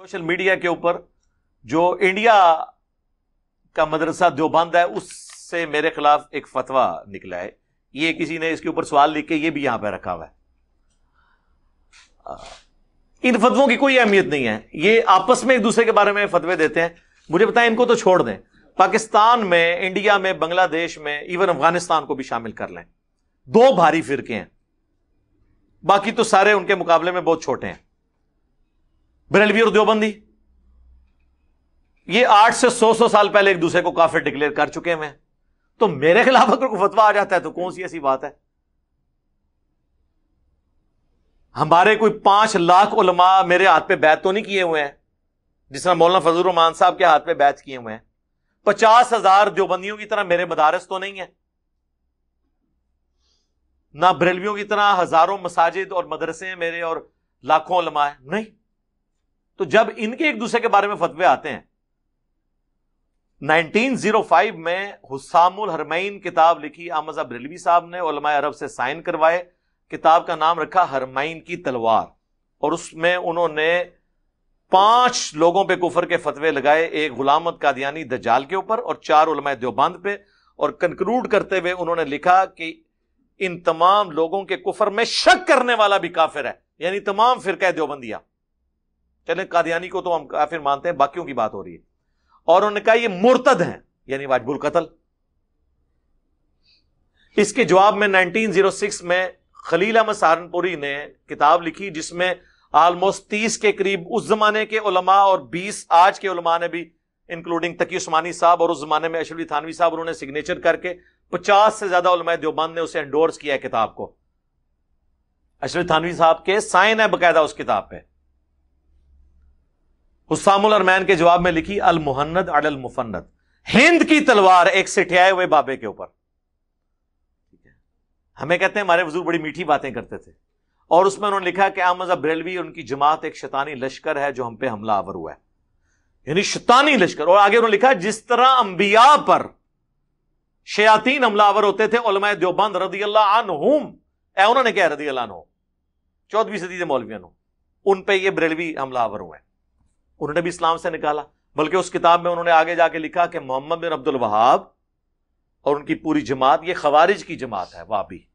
Social media के ऊपर जो इंडिया का मदरसा देवबंद है उससे मेरे खिलाफ एक फतवा निकला है ये किसी ने इसके ऊपर सवाल लिख के ये भी यहां पर रखा हुआ है इन फतवों की कोई अहमियत नहीं है ये आपस में एक दूसरे के बारे में फतवे देते हैं मुझे बताए इनको तो छोड़ दें पाकिस्तान में इंडिया में बांग्लादेश में इवन अफगानिस्तान को भी शामिल कर लें दो भारी फिरके हैं बाकी तो सारे उनके मुकाबले में बहुत छोटे हैं बरेलवी और देवबंदी ये आठ से सौ सौ साल पहले एक दूसरे को काफी डिक्लेयर कर चुके हैं तो मेरे खिलाफ अगर कोई फतवा आ जाता है तो कौन सी ऐसी बात है हमारे कोई पांच लाख उलमा मेरे हाथ पे बैत तो नहीं किए हुए हैं जिस तरह मौलाना फजल रहमान साहब के हाथ पे बैत किए हुए हैं पचास हजार देवबंदियों की तरह मेरे मदारस तो नहीं है ना बरेलवियों की तरह हजारों मसाजिद और मदरसे हैं मेरे और लाखों उलमा है नहीं तो जब इनके एक दूसरे के बारे में फतवे आते हैं 1905 में हुसामुल हरमैन किताब लिखी आमजा बरेलवी साहब ने अरब से साइन करवाए किताब का नाम रखा हरमैन की तलवार और उसमें उन्होंने पांच लोगों पे कुफर के फतवे लगाए एक गुलामत कादियानी दजाल के ऊपर और चार उलमाए देवबंद पे और कंक्लूड करते हुए उन्होंने लिखा कि इन तमाम लोगों के कुफर में शक करने वाला भी काफिर है यानी तमाम फिरका देवबंदिया चले कादियानी को तो हम काफिर मानते हैं बाकियों की बात हो रही है और उन्होंने कहा ये मुर्तद हैं यानी वाजबुल कतल इसके जवाब में 1906 में खलील अहमद सहारनपुरी ने किताब लिखी जिसमें आलमोस्ट तीस के करीब उस जमाने के उलमा और बीस आज के उलमा ने भी इंक्लूडिंग तकी उस्मानी साहब और उस जमाने में अशरफी थानवी साहब उन्होंने सिग्नेचर करके पचास से ज्यादा उलमा देवबंद ने उसे एंडोर्स किया किताब को अशरफ थानवी साहब के साइन है बकायदा उस किताब पे हुसामुल अरमैन के जवाब में लिखी अल मुहन्नद अल मुफन्नद हिंद की तलवार एक सिठियाए हुए बाबे के ऊपर हमें कहते हैं हमारे बुजुर्ग बड़ी मीठी बातें करते थे और उसमें उन्होंने लिखा कि आमजा बरेलवी उनकी जमात एक शैतानी लश्कर है जो हम पे हमला आवर हुआ है यानी शतानी लश्कर और आगे उन्होंने लिखा जिस तरह अंबिया पर शयातीन हमला आवर होते थे देवबंद रदी अल्लाह उन्होंने क्या रदी अल्लाह चौदहवीं सदी से मौलवियन उन पे ये बरेलवी आवर हुआ है उन्होंने भी इस्लाम से निकाला बल्कि उस किताब में उन्होंने आगे जाके लिखा कि मोहम्मद बिन अब्दुल वहाब और उनकी पूरी जमात ये खवारिज की जमात है वाबी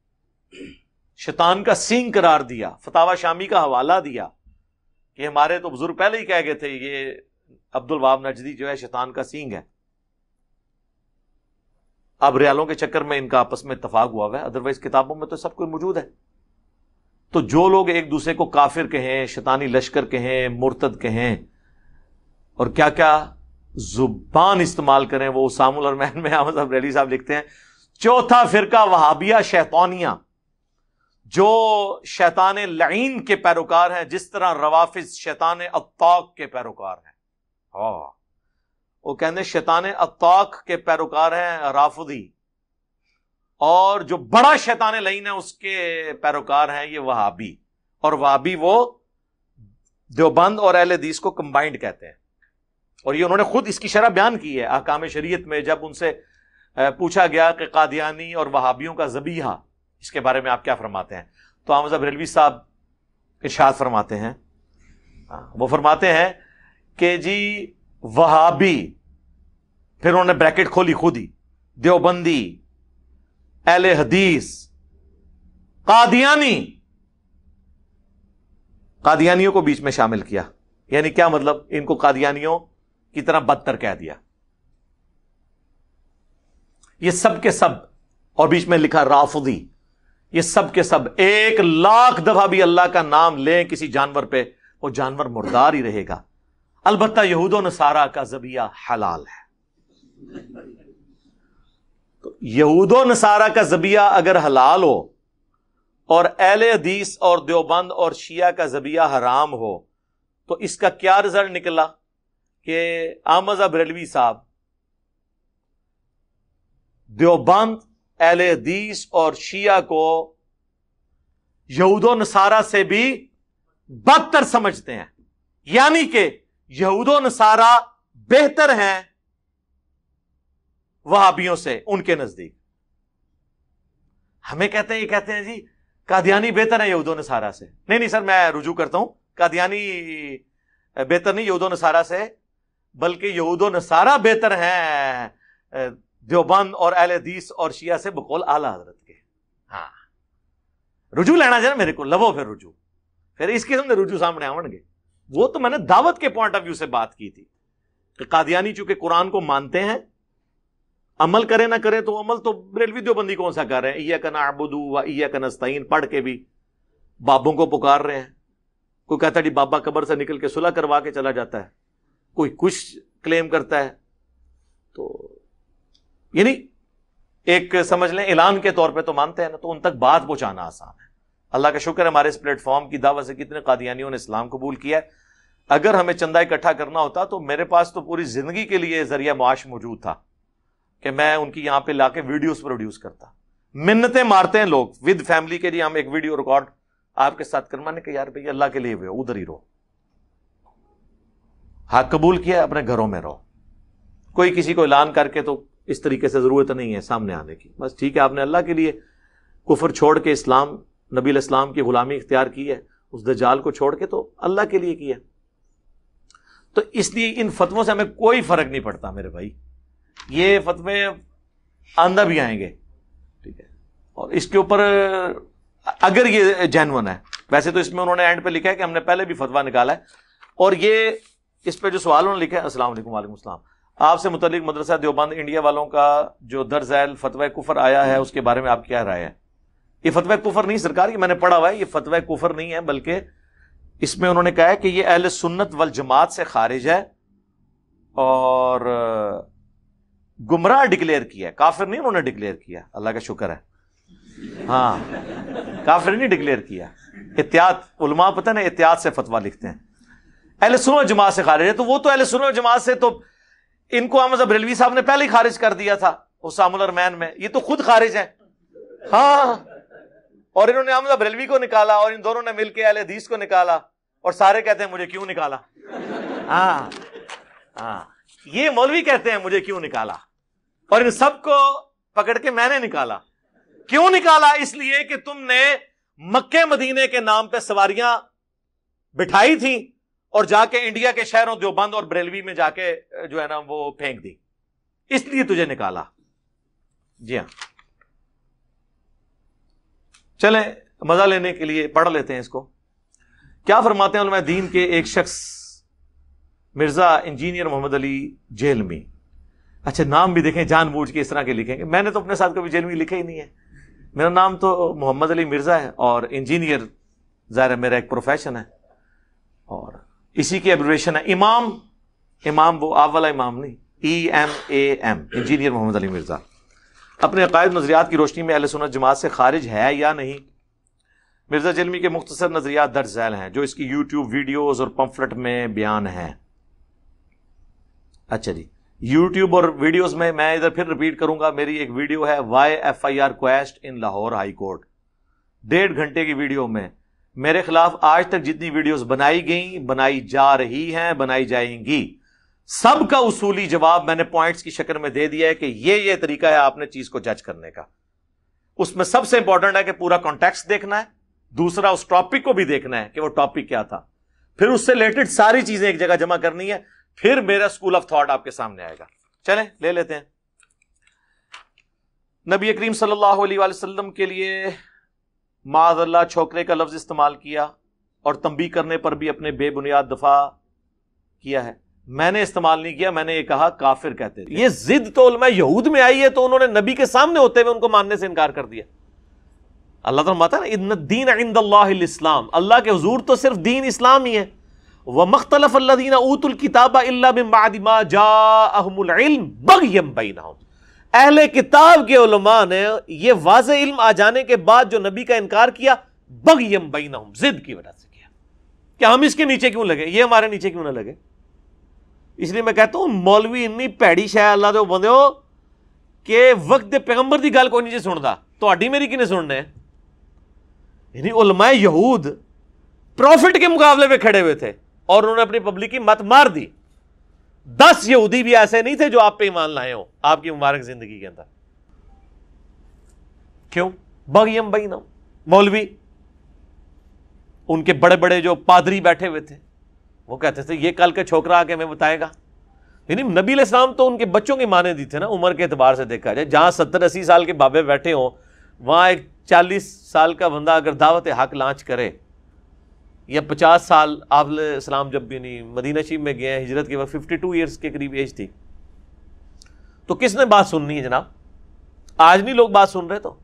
शैतान का सिंह करार दिया फतावा शामी का हवाला दिया कि हमारे तो बुजुर्ग पहले ही कह गए थे ये अब्दुल वाब नजदी जो है शैतान का सींग है अब रियालों के चक्कर में इनका आपस में इतफाक हुआ हुआ है अदरवाइज किताबों में तो सब कोई मौजूद है तो जो लोग एक दूसरे को काफिर कहें शैतानी लश्कर कहें मुरतद कहें और क्या क्या जुबान इस्तेमाल करें वो सामुल और महन में अहमद अबरेली साहब लिखते हैं चौथा फिरका वहाबिया शैतानिया जो शैतान लईन के पैरोकार हैं जिस तरह रवाफिज शैतान अत्ताक के पैरोकार हैं हाँ। वो कहने शैतान अत्ताक के पैरोकार हैं राफुदी और जो बड़ा शैतान लईन है उसके पैरोकार हैं ये वहाबी और वहाबी वो देवबंद और अहल को कंबाइंड कहते हैं और ये उन्होंने खुद इसकी शरह बयान की है अहकाम शरीयत में जब उनसे पूछा गया कि कादियानी और वहाबियों का जबीहा इसके बारे में आप क्या फरमाते हैं तो आमजा बरेलवी साहब इर्शाद फरमाते हैं हाँ, वो फरमाते हैं कि जी वहाबी फिर उन्होंने ब्रैकेट खोली खुद ही देवबंदी एले हदीस कादियानी कादियानियों को बीच में शामिल किया यानी क्या मतलब इनको कादियानियों की तरह बदतर कह दिया ये सब के सब और बीच में लिखा राफुदी ये सब के सब एक लाख दफा भी अल्लाह का नाम लें किसी जानवर पे वो जानवर मुर्दार ही रहेगा अलबत्ता यहूदो नसारा का जबिया हलाल है तो यहूदो नसारा का जबिया अगर हलाल हो और अहल हदीस और देवबंद और शिया का जबिया हराम हो तो इसका क्या रिजल्ट निकला कि अब अबरेलवी साहब देवबंद अहल हदीस और शिया को यहूदो नसारा से भी बदतर समझते हैं यानी कि यहूद नसारा बेहतर है वहाबियों से उनके नजदीक हमें कहते हैं ये कहते हैं जी कादियानी बेहतर है यहूदो नसारा से नहीं नहीं सर मैं रुजू करता हूं कादियानी बेहतर नहीं यहूदो नसारा से बल्कि यहूदो सारा बेहतर है देवबंद और एहलेस और शिया से बकोल आला हजरत के हाँ रुझू लेना चाहिए मेरे को लवो फिर रुझू फिर इस किस्म के रुजू सामने आवणगे वो तो मैंने दावत के पॉइंट ऑफ व्यू से बात की थी कि कादियानी चूंकि कुरान को मानते हैं अमल करे ना करें तो अमल तो रेलवी देवबंदी कौन सा कर रहे हैं ईया का नाबुदू व ईया का पढ़ के भी बाबों को पुकार रहे हैं कोई कहता जी बाबा कबर से निकल के सुलह करवा के चला जाता है कोई कुछ क्लेम करता है तो यानी एक समझ लें ऐलान के तौर पे तो मानते हैं ना तो उन तक बात पहुंचाना आसान है अल्लाह का शुक्र है हमारे इस प्लेटफॉर्म की दावा से कितने कादियानियों ने इस्लाम कबूल किया है अगर हमें चंदा इकट्ठा करना होता तो मेरे पास तो पूरी जिंदगी के लिए जरिया मुआश मौजूद था कि मैं उनकी यहां पे लाके वीडियोस प्रोड्यूस करता मिन्नतें मारते हैं लोग विद फैमिली के लिए हम एक वीडियो रिकॉर्ड आपके साथ करवाने के यार भैया अल्लाह के लिए हुए उधर ही रहो हाँ कबूल किया अपने घरों में रहो कोई किसी को ऐलान करके तो इस तरीके से ज़रूरत नहीं है सामने आने की बस ठीक है आपने अल्लाह के लिए कुफर छोड़ के इस्लाम नबी इस्लाम की गुलामी इख्तियार की है उस दाल को छोड़ के तो अल्लाह के लिए किया तो इसलिए इन फतवों से हमें कोई फ़र्क नहीं पड़ता मेरे भाई ये फतवे आंदा भी आएंगे ठीक है और इसके ऊपर अगर ये जैनवन है वैसे तो इसमें उन्होंने एंड पे लिखा है कि हमने पहले भी फतवा निकाला है और ये इस पर जो सवाल उन्होंने लिखा है अस्सलाम वालेकुम वालेकुम आपसे मुतलिक मदरसा देवबंद इंडिया वालों का जो दर्ज ऐल फतवा कुफर आया है उसके बारे में आप क्या राय है ये फतवा कुफर नहीं सरकार की मैंने पढ़ा हुआ है ये फतवा कुफर नहीं है बल्कि इसमें उन्होंने कहा है कि ये अहल सुन्नत वल जमात से खारिज है और गुमराह डिक्लेयर किया है काफिर नहीं उन्होंने डिक्लेयर किया अल्लाह का शुक्र है हाँ काफिर नहीं डिक्लेयर किया एहतियात उलमा पता ना एहतियात से फतवा लिखते हैं अहल सुनो जमात से खारिज है तो वो तो अहल सुनो जमात से तो इनको अहमद अब रेलवी साहब ने पहले ही खारिज कर दिया था उसामुल मैन में ये तो खुद खारिज है हाँ और इन्होंने अहमद अब रेलवी को निकाला और इन दोनों ने मिलकर अहल हदीस को निकाला और सारे कहते हैं मुझे क्यों निकाला हाँ हाँ ये मौलवी कहते हैं मुझे क्यों निकाला और इन सबको पकड़ के मैंने निकाला क्यों निकाला इसलिए कि तुमने मक्के मदीने के नाम पे सवारियां बिठाई थी और जाके इंडिया के शहरों देवबंद और बरेलवी में जाके जो है ना वो फेंक दी इसलिए तुझे निकाला जी हाँ चले मजा लेने के लिए पढ़ लेते हैं इसको क्या फरमाते हैं दीन के एक शख्स मिर्जा इंजीनियर मोहम्मद अली जेल में अच्छा नाम भी देखें जानबूझ के इस तरह के लिखेंगे मैंने तो अपने साथ कभी जेल में लिखे ही नहीं है मेरा नाम तो मोहम्मद अली मिर्ज़ा है और इंजीनियर ज़ाहिर मेरा एक प्रोफेशन है और इसी की एब्रिवेशन है इमाम इमाम वो आप वाला इमाम नहीं E M A M engineer Mohammad Ali Mirza अपने अकायद नजरियात की रोशनी में अलसनत जमात से खारिज है या नहीं मिर्जा जलमी के मुख्तसर नजरियात दर्ज झैल हैं जो इसकी यूट्यूब वीडियोज और पम्फलेट में बयान है अच्छा जी यूट्यूब और वीडियोज में मैं इधर फिर रिपीट करूंगा मेरी एक वीडियो है Y F I R question Lahore high court डेढ़ घंटे की वीडियो में मेरे खिलाफ आज तक जितनी वीडियोस बनाई गई बनाई जा रही हैं बनाई जाएंगी सबका उसूली जवाब मैंने पॉइंट्स की शक्ल में दे दिया है कि ये ये तरीका है आपने चीज को जज करने का उसमें सबसे इंपॉर्टेंट है कि पूरा कॉन्टेक्स देखना है दूसरा उस टॉपिक को भी देखना है कि वो टॉपिक क्या था फिर उससे रिलेटेड सारी चीजें एक जगह जमा करनी है फिर मेरा स्कूल ऑफ थॉट आपके सामने आएगा चले ले लेते हैं नबी करीम सल्लल्लाहु अलैहि वसल्लम के लिए माजल्ला छोकरे का लफ्ज़ इस्तेमाल किया और तंबी करने पर भी अपने बेबुनियाद दफा किया है मैंने इस्तेमाल नहीं किया मैंने ये कहा काफिर कहते थे ये जिद तो यहूद में आई है तो उन्होंने नबी के सामने होते हुए उनको मानने से इनकार कर दिया अल्लाह तरमाता ना इन दीन इंदल्लाम अल्लाह के हजूर तो सिर्फ दीन इस्लाम ही है व मख्तलफ़ीन ऊतुल किताबा अहले किताब के उलमा ने यह वाज इल्म आ जाने के बाद जो नबी का इनकार किया बगयम बैना जिद की वजह से किया कि हम इसके नीचे क्यों लगे ये हमारे नीचे क्यों ना लगे इसलिए मैं कहता हूं मौलवी इन्नी भैड़ी शायद अल्लाह दे बंदे हो कि वक्त पैगंबर की गल कोई नहीं जी सुनता तो मेरी किने सुनने यानी उलमा यहूद प्रॉफिट के मुकाबले में खड़े हुए थे और उन्होंने अपनी पब्लिक की मत मार दी दस यहूदी भी ऐसे नहीं थे जो आप पे ईमान लाए हो आपकी मुबारक जिंदगी के अंदर क्यों बगियम बई ना मौलवी उनके बड़े बड़े जो पादरी बैठे हुए थे वो कहते थे ये कल का छोकरा आके हमें बताएगा यानी नबी इस्लाम तो उनके बच्चों की माने दी थे ना उम्र के अतबार से देखा जाए जहां सत्तर अस्सी साल के बाबे बैठे हो वहां एक चालीस साल का बंदा अगर दावत हक लॉन्च करे या पचास साल आप इस्लाम जब भी नहीं मदीना शरीफ में गए हैं हिजरत के वक्त फिफ्टी टू ईयर्स के करीब एज थी तो किसने बात सुननी है जनाब आज नहीं लोग बात सुन रहे तो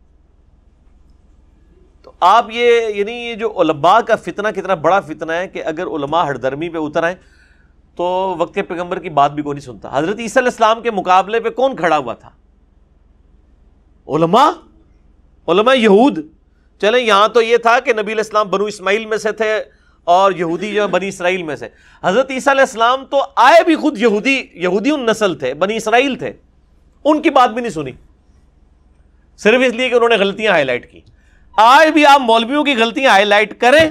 तो आप ये यानी ये जो उलमा का फितना कितना बड़ा फितना है कि अगर उलमा हरदर्मी पे उतर आए तो वक्त पैगम्बर की बात भी कोई नहीं सुनता हज़रत इस्लाम के मुकाबले पर कौन खड़ा हुआ था उलमा उलमा यहूद चले यहां तो यह था कि नबी इस्लाम बनु इसमाइल में से थे और यहूदी जो है बनी इसराइल में से हज़रत ईसा इस्लाम तो आए भी खुद यहूदी यहूदी उन नस्ल थे बनी इसराइल थे उनकी बात भी नहीं सुनी सिर्फ इसलिए कि उन्होंने गलतियां हाईलाइट की आज भी आप मौलवियों की गलतियां हाईलाइट करें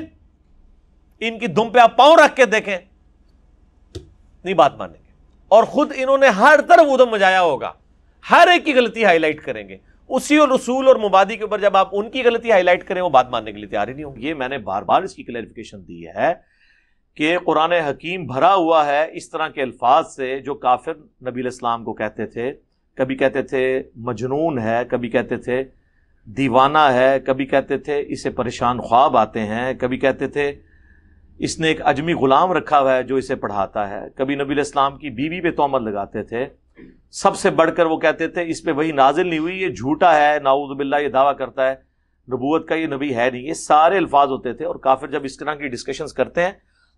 इनकी दुम पे आप पांव रख के देखें नहीं बात मानेंगे और खुद इन्होंने हर तरफ उदम मजाया होगा हर एक की गलती हाईलाइट करेंगे उसी और रसूल और मुबादी के ऊपर जब आप उनकी गलती हाईलाइट करें वो बात मानने के लिए तैयार ही नहीं होंगे ये मैंने बार बार इसकी क्लैरिफिकेशन दी है कि कुरान हकीम भरा हुआ है इस तरह के अल्फाज से जो काफिर नबी इस्लाम को कहते थे कभी कहते थे मजनून है कभी कहते थे दीवाना है कभी कहते थे इसे परेशान ख्वाब आते हैं कभी कहते थे इसने एक अजमी ग़ुलाम रखा हुआ है जो इसे पढ़ाता है कभी नबी इस्लाम की बीवी पे तोमत लगाते थे सबसे बढ़कर वो कहते थे इस पर वही नाजिल नहीं हुई ये झूठा है नाउजबिल्ला यह दावा करता है नबूत का ये नबी है नहीं ये सारे अल्फाज होते थे और काफिर जब इस तरह की डिस्कशन करते हैं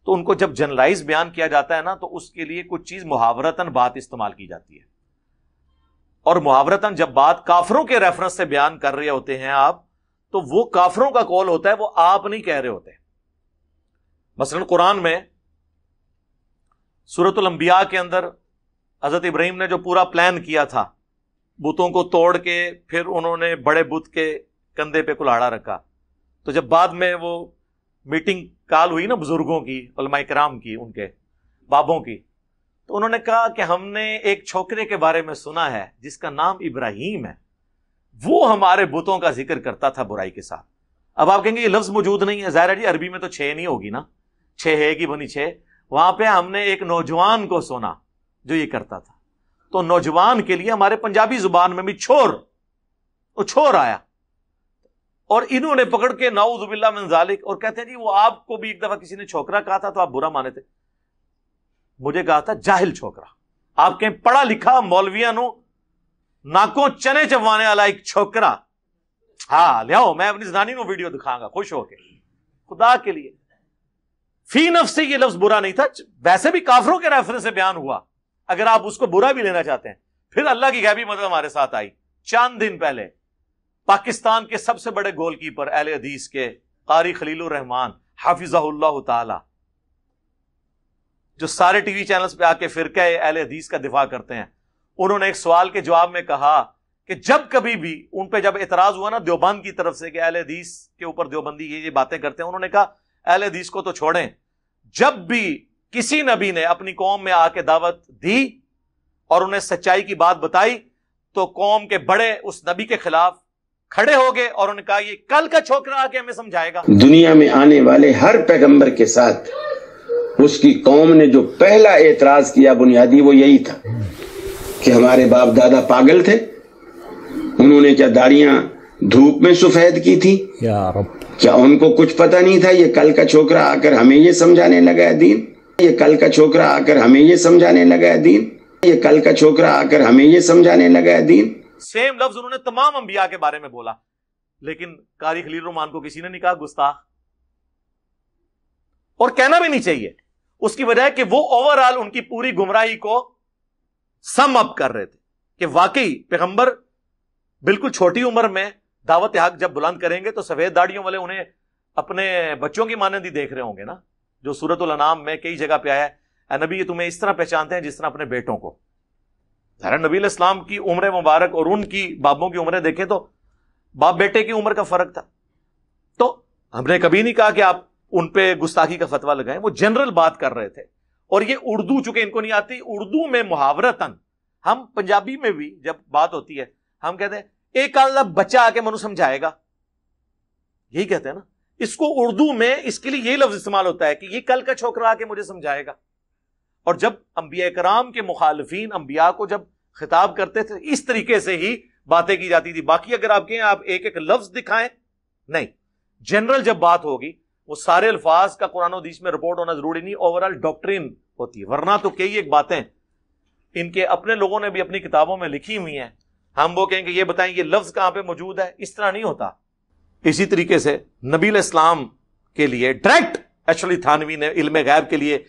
तो उनको जब जनरलाइज बयान किया जाता है ना तो उसके लिए कुछ चीज़ मुहावरतन बात इस्तेमाल की जाती है और मुहावरतन जब बात काफरों के रेफरेंस से बयान कर रहे होते हैं आप तो वो काफरों का कॉल होता है वो आप नहीं कह रहे होते मसलन कुरान में सूरतलंबिया के अंदर हज़रत इब्राहिम ने जो पूरा प्लान किया था बुतों को तोड़ के फिर उन्होंने बड़े बुत के कंधे पे कुल्हाड़ा रखा तो जब बाद में वो मीटिंग काल हुई ना बुजुर्गों की कराम की उनके बाबों की तो उन्होंने कहा कि हमने एक छोकरे के बारे में सुना है जिसका नाम इब्राहिम है वो हमारे बुतों का जिक्र करता था बुराई के साथ अब आप कहेंगे ये लफ्ज मौजूद नहीं है जाहिर जी अरबी में तो छः नहीं होगी ना छः है कि बनी छः वहां पे हमने एक नौजवान को सुना जो ये करता था तो नौजवान के लिए हमारे पंजाबी जुबान में भी छोर वो छोर आया और इन्होंने पकड़ के नाउजुबिल्ला मंजालिक और कहते हैं जी वो आपको भी एक दफा किसी ने छोकरा कहा था तो आप बुरा माने थे मुझे कहा था जाहिल छोकरा आप कहें पढ़ा लिखा मौलविया नो नाकों चने चबाने वाला एक छोकरा हाँ लियाओ मैं अपनी जनानी को वीडियो दिखाऊंगा खुश होके खुदा के लिए फी नफ से यह लफ्ज बुरा नहीं था वैसे भी काफरों के रेफरेंस से बयान हुआ अगर आप उसको बुरा भी लेना चाहते हैं फिर अल्लाह की गैबी मदद हमारे साथ आई चंद दिन पहले पाकिस्तान के सबसे बड़े गोलकीपर अहल हदीस के कारी खलील रहमान हाफिजाउल्लाह जो सारे टीवी चैनल्स पे आके फिर अहल हदीस का दिफा करते हैं उन्होंने एक सवाल के जवाब में कहा कि जब कभी भी उन पर जब एतराज हुआ ना देवबंद की तरफ से कि अहल के ऊपर देवबंदी ये बातें करते हैं उन्होंने कहा अहल हदीस को तो छोड़ें जब भी किसी नबी ने अपनी कौम में आके दावत दी और उन्हें सच्चाई की बात बताई तो कौम के बड़े उस नबी के खिलाफ खड़े हो गए और उन्होंने कहा ये कल का छोकरा आके हमें समझाएगा दुनिया में आने वाले हर पैगंबर के साथ उसकी कौम ने जो पहला एतराज किया बुनियादी वो यही था कि हमारे बाप दादा पागल थे उन्होंने क्या दाढ़ियां धूप में सफेद की थी क्या उनको कुछ पता नहीं था ये कल का छोकरा आकर हमें ये समझाने लगा दीन ये कल का छोकरा आकर हमें ये समझाने लगा है दीन ये कल का छोकरा आकर हमें ये समझाने लगा है दीन सेम लफ्ज उन्होंने तमाम अंबिया के बारे में बोला लेकिन कारी खलील रोमान को किसी ने नहीं कहा गुस्ताख और कहना भी नहीं चाहिए उसकी वजह कि वो ओवरऑल उनकी पूरी गुमराही को सम अप कर रहे थे कि वाकई पैगंबर बिल्कुल छोटी उम्र में दावत हक जब बुलंद करेंगे तो सफेद दाढ़ियों वाले उन्हें अपने बच्चों की मानंदी देख रहे होंगे ना जो सूरत अनाम में कई जगह पे आया है नबी ये तुम्हें इस तरह पहचानते हैं जिस तरह अपने बेटों को जरा नबी इस्लाम की उम्र मुबारक और उनकी बाबों की उम्र देखें तो बाप बेटे की उम्र का फर्क था तो हमने कभी नहीं कहा कि आप उन पे गुस्ताखी का फतवा लगाए वो जनरल बात कर रहे थे और ये उर्दू चूंकि इनको नहीं आती उर्दू में मुहावरतन हम पंजाबी में भी जब बात होती है हम कहते हैं एक आल बच्चा आके मनु समझाएगा यही कहते हैं ना इसको उर्दू में इसके लिए यह लफ्ज इस्तेमाल होता है कि ये कल का छोकर आके मुझे समझाएगा और जब अंबिया कराम के मुखालफी अंबिया को जब खिताब करते थे इस तरीके से ही बातें की जाती थी बाकी अगर आपके आप एक एक लफ्ज दिखाएं नहीं जनरल जब बात होगी वो सारे अल्फाज का कुरान दीश में रिपोर्ट होना जरूरी नहीं ओवरऑल डॉक्ट्रिन होती है वरना तो कई एक बातें इनके अपने लोगों ने भी अपनी किताबों में लिखी हुई हैं हम वो कहेंगे ये बताएं ये लफ्ज कहां पे मौजूद है इस तरह नहीं होता इसी तरीके से नबील इस्लाम के लिए डायरेक्ट एक्चुअली थानवी ने इल्म गैब के लिए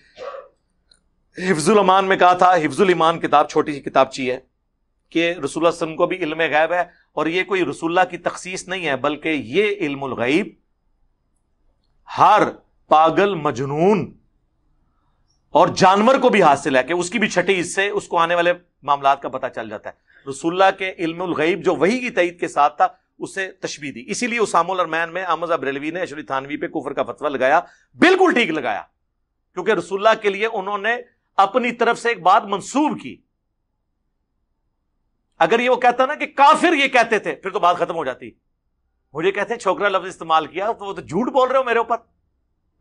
हिफ्जुल अमान में कहा था हिफ्जुल ईमान किताब छोटी सी किताब चाहिए कि रसूल वसलम को भी इल्म गैब है और यह कोई रसुल्ला की तखसीस नहीं है बल्कि ये इल्मगैब हर पागल मजनून और जानवर को भी हासिल है कि उसकी भी छठी हिस्से उसको आने वाले मामला का पता चल जाता है रसुल्ला के गईब जो वही की तईद के साथ था उससे तशबी दी इसीलिए उसामुल अरमैन में अहमद अब्रेलवी ने अशरी थानवी पे कुफर का फतवा लगाया बिल्कुल ठीक लगाया क्योंकि रसुल्ला के लिए उन्होंने अपनी तरफ से एक बात मंसूब की अगर ये वो कहता ना कि काफिर ये कहते थे फिर तो बात खत्म हो जाती मुझे कहते हैं छोकरा लफ्ज इस्तेमाल किया तो वो तो झूठ बोल रहे हो मेरे ऊपर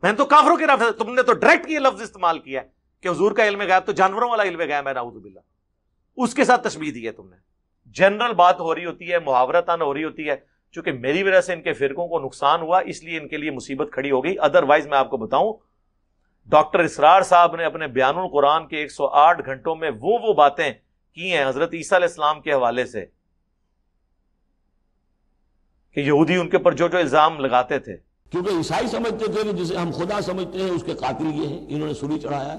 मैंने तो काफरों के रफ्ज तुमने तो डायरेक्ट ये लफ्ज इस्तेमाल किया कि हजूर का इल्म गायब तो जानवरों वाला इल्म गायब है नाउजुबिल्ला उसके साथ तस्वीर दी है तुमने जनरल बात हो रही होती है मुहावरतान हो रही होती है चूंकि मेरी वजह से इनके फिरकों को नुकसान हुआ इसलिए इनके लिए मुसीबत खड़ी हो गई अदरवाइज मैं आपको बताऊं डॉक्टर इसरार साहब ने अपने बयान कुरान के 108 घंटों में वो वो बातें की हैं हजरत ईसा इस्लाम के हवाले से कि यहूदी उनके ऊपर जो जो इल्जाम लगाते थे क्योंकि ईसाई समझते थे जिसे हम खुदा समझते हैं उसके कातिल ये हैं इन्होंने सूरी चढ़ाया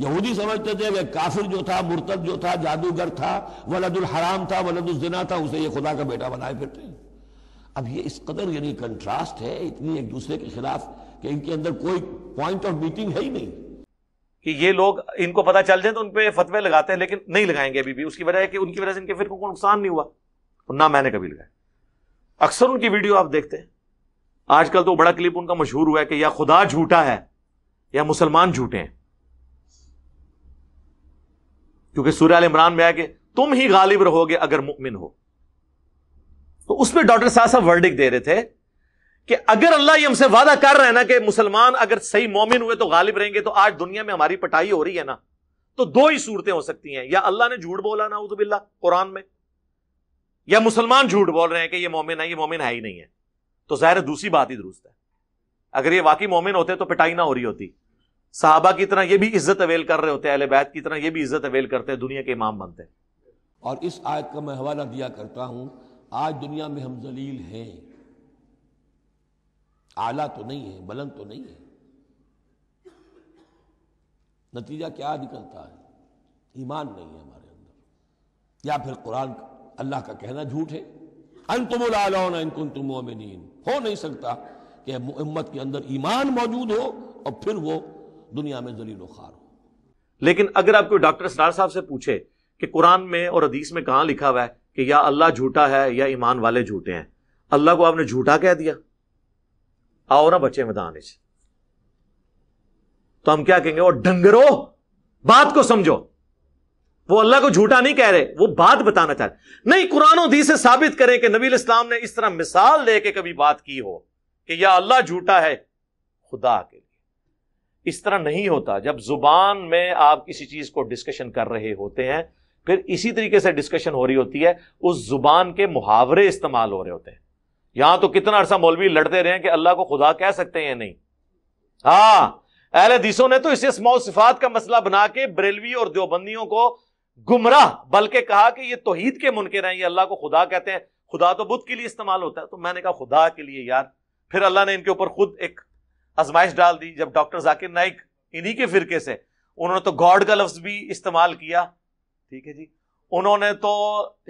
यहूदी समझते थे कि काफिर जो था मुर्तद जो था जादूगर था वलदुल हराम था वलदुल जिना था उसे ये खुदा का बेटा बनाए फिरते हैं अब ये इस कदर यानी कंट्रास्ट है इतनी एक दूसरे के खिलाफ कि इनके अंदर कोई पॉइंट ऑफ मीटिंग है ही नहीं कि ये लोग इनको पता चल जाए तो उन पर फतवे लगाते हैं लेकिन नहीं लगाएंगे अभी भी उसकी वजह है कि उनकी वजह से इनके फिर को नुकसान नहीं हुआ ना मैंने कभी लगाया अक्सर उनकी वीडियो आप देखते हैं आजकल तो बड़ा क्लिप उनका मशहूर हुआ है कि या खुदा झूठा है या मुसलमान झूठे हैं क्योंकि सूर्य इमरान में आया तुम ही गालिब रहोगे अगर मुमिन हो तो उसमें डॉक्टर साहब साहब वर्डिक दे रहे थे कि अगर अल्लाह हमसे वादा कर रहे हैं ना कि मुसलमान अगर सही मोमिन हुए तो गालिब रहेंगे तो आज दुनिया में हमारी पटाई हो रही है ना तो दो ही सूरतें हो सकती हैं या अल्लाह ने झूठ बोला ना उदबिल्ला कुरान में या मुसलमान झूठ बोल रहे हैं कि ये मोमिन है ये मोमिन है ही नहीं है तो जाहिर दूसरी बात ही दुरुस्त है अगर ये वाकई मोमिन होते तो पिटाई ना हो रही होती साहबा की तरह ये भी इज्जत अवेल कर रहे होते हैं अहल बैत की तरह ये भी इज्जत अवेल करते हैं दुनिया के इमाम बनते हैं और इस आयत का मैं हवाला दिया करता हूं आज दुनिया में हम जलील हैं आला तो नहीं है बुलंद तो नहीं है नतीजा क्या निकलता है ईमान नहीं है हमारे अंदर या फिर कुरान अल्लाह का कहना झूठ है अनतुम इनकुन तुम हो नहीं सकता कि उम्मत के अंदर ईमान मौजूद हो और फिर वो दुनिया में जलील खार हो लेकिन अगर आप कोई डॉक्टर सरार साहब से पूछे कि कुरान में और हदीस में कहाँ लिखा हुआ है कि या अल्लाह झूठा है या ईमान वाले झूठे हैं अल्लाह को आपने झूठा कह दिया आओ ना बच्चे मैदान तो हम क्या कहेंगे और डंगरो बात को समझो वो अल्लाह को झूठा नहीं कह रहे वो बात बताना चाह रहे नहीं कुरान दी से साबित करें कि नबी इस्लाम ने इस तरह मिसाल दे के कभी बात की हो कि या अल्लाह झूठा है खुदा के इस तरह नहीं होता जब जुबान में आप किसी चीज को डिस्कशन कर रहे होते हैं फिर इसी तरीके से डिस्कशन हो रही होती है उस जुबान के मुहावरे इस्तेमाल हो रहे होते हैं यहां तो कितना अरसा मौलवी लड़ते रहे कि अल्लाह को खुदा कह सकते हैं नहीं हाँ अहल हदीसों ने तो इसे स्मौ सिफात का मसला बना के बरेलवी और देवबंदियों को गुमराह बल्कि कहा कि ये तोहीद के मुनकर हैं ये अल्लाह को खुदा कहते हैं खुदा तो बुद्ध के लिए इस्तेमाल होता है तो मैंने कहा खुदा के लिए यार फिर अल्लाह ने इनके ऊपर खुद एक आजमाइश डाल दी जब डॉक्टर जाकिर नाइक इन्हीं के फिरके से उन्होंने तो गॉड का लफ्ज भी इस्तेमाल किया ठीक है जी उन्होंने तो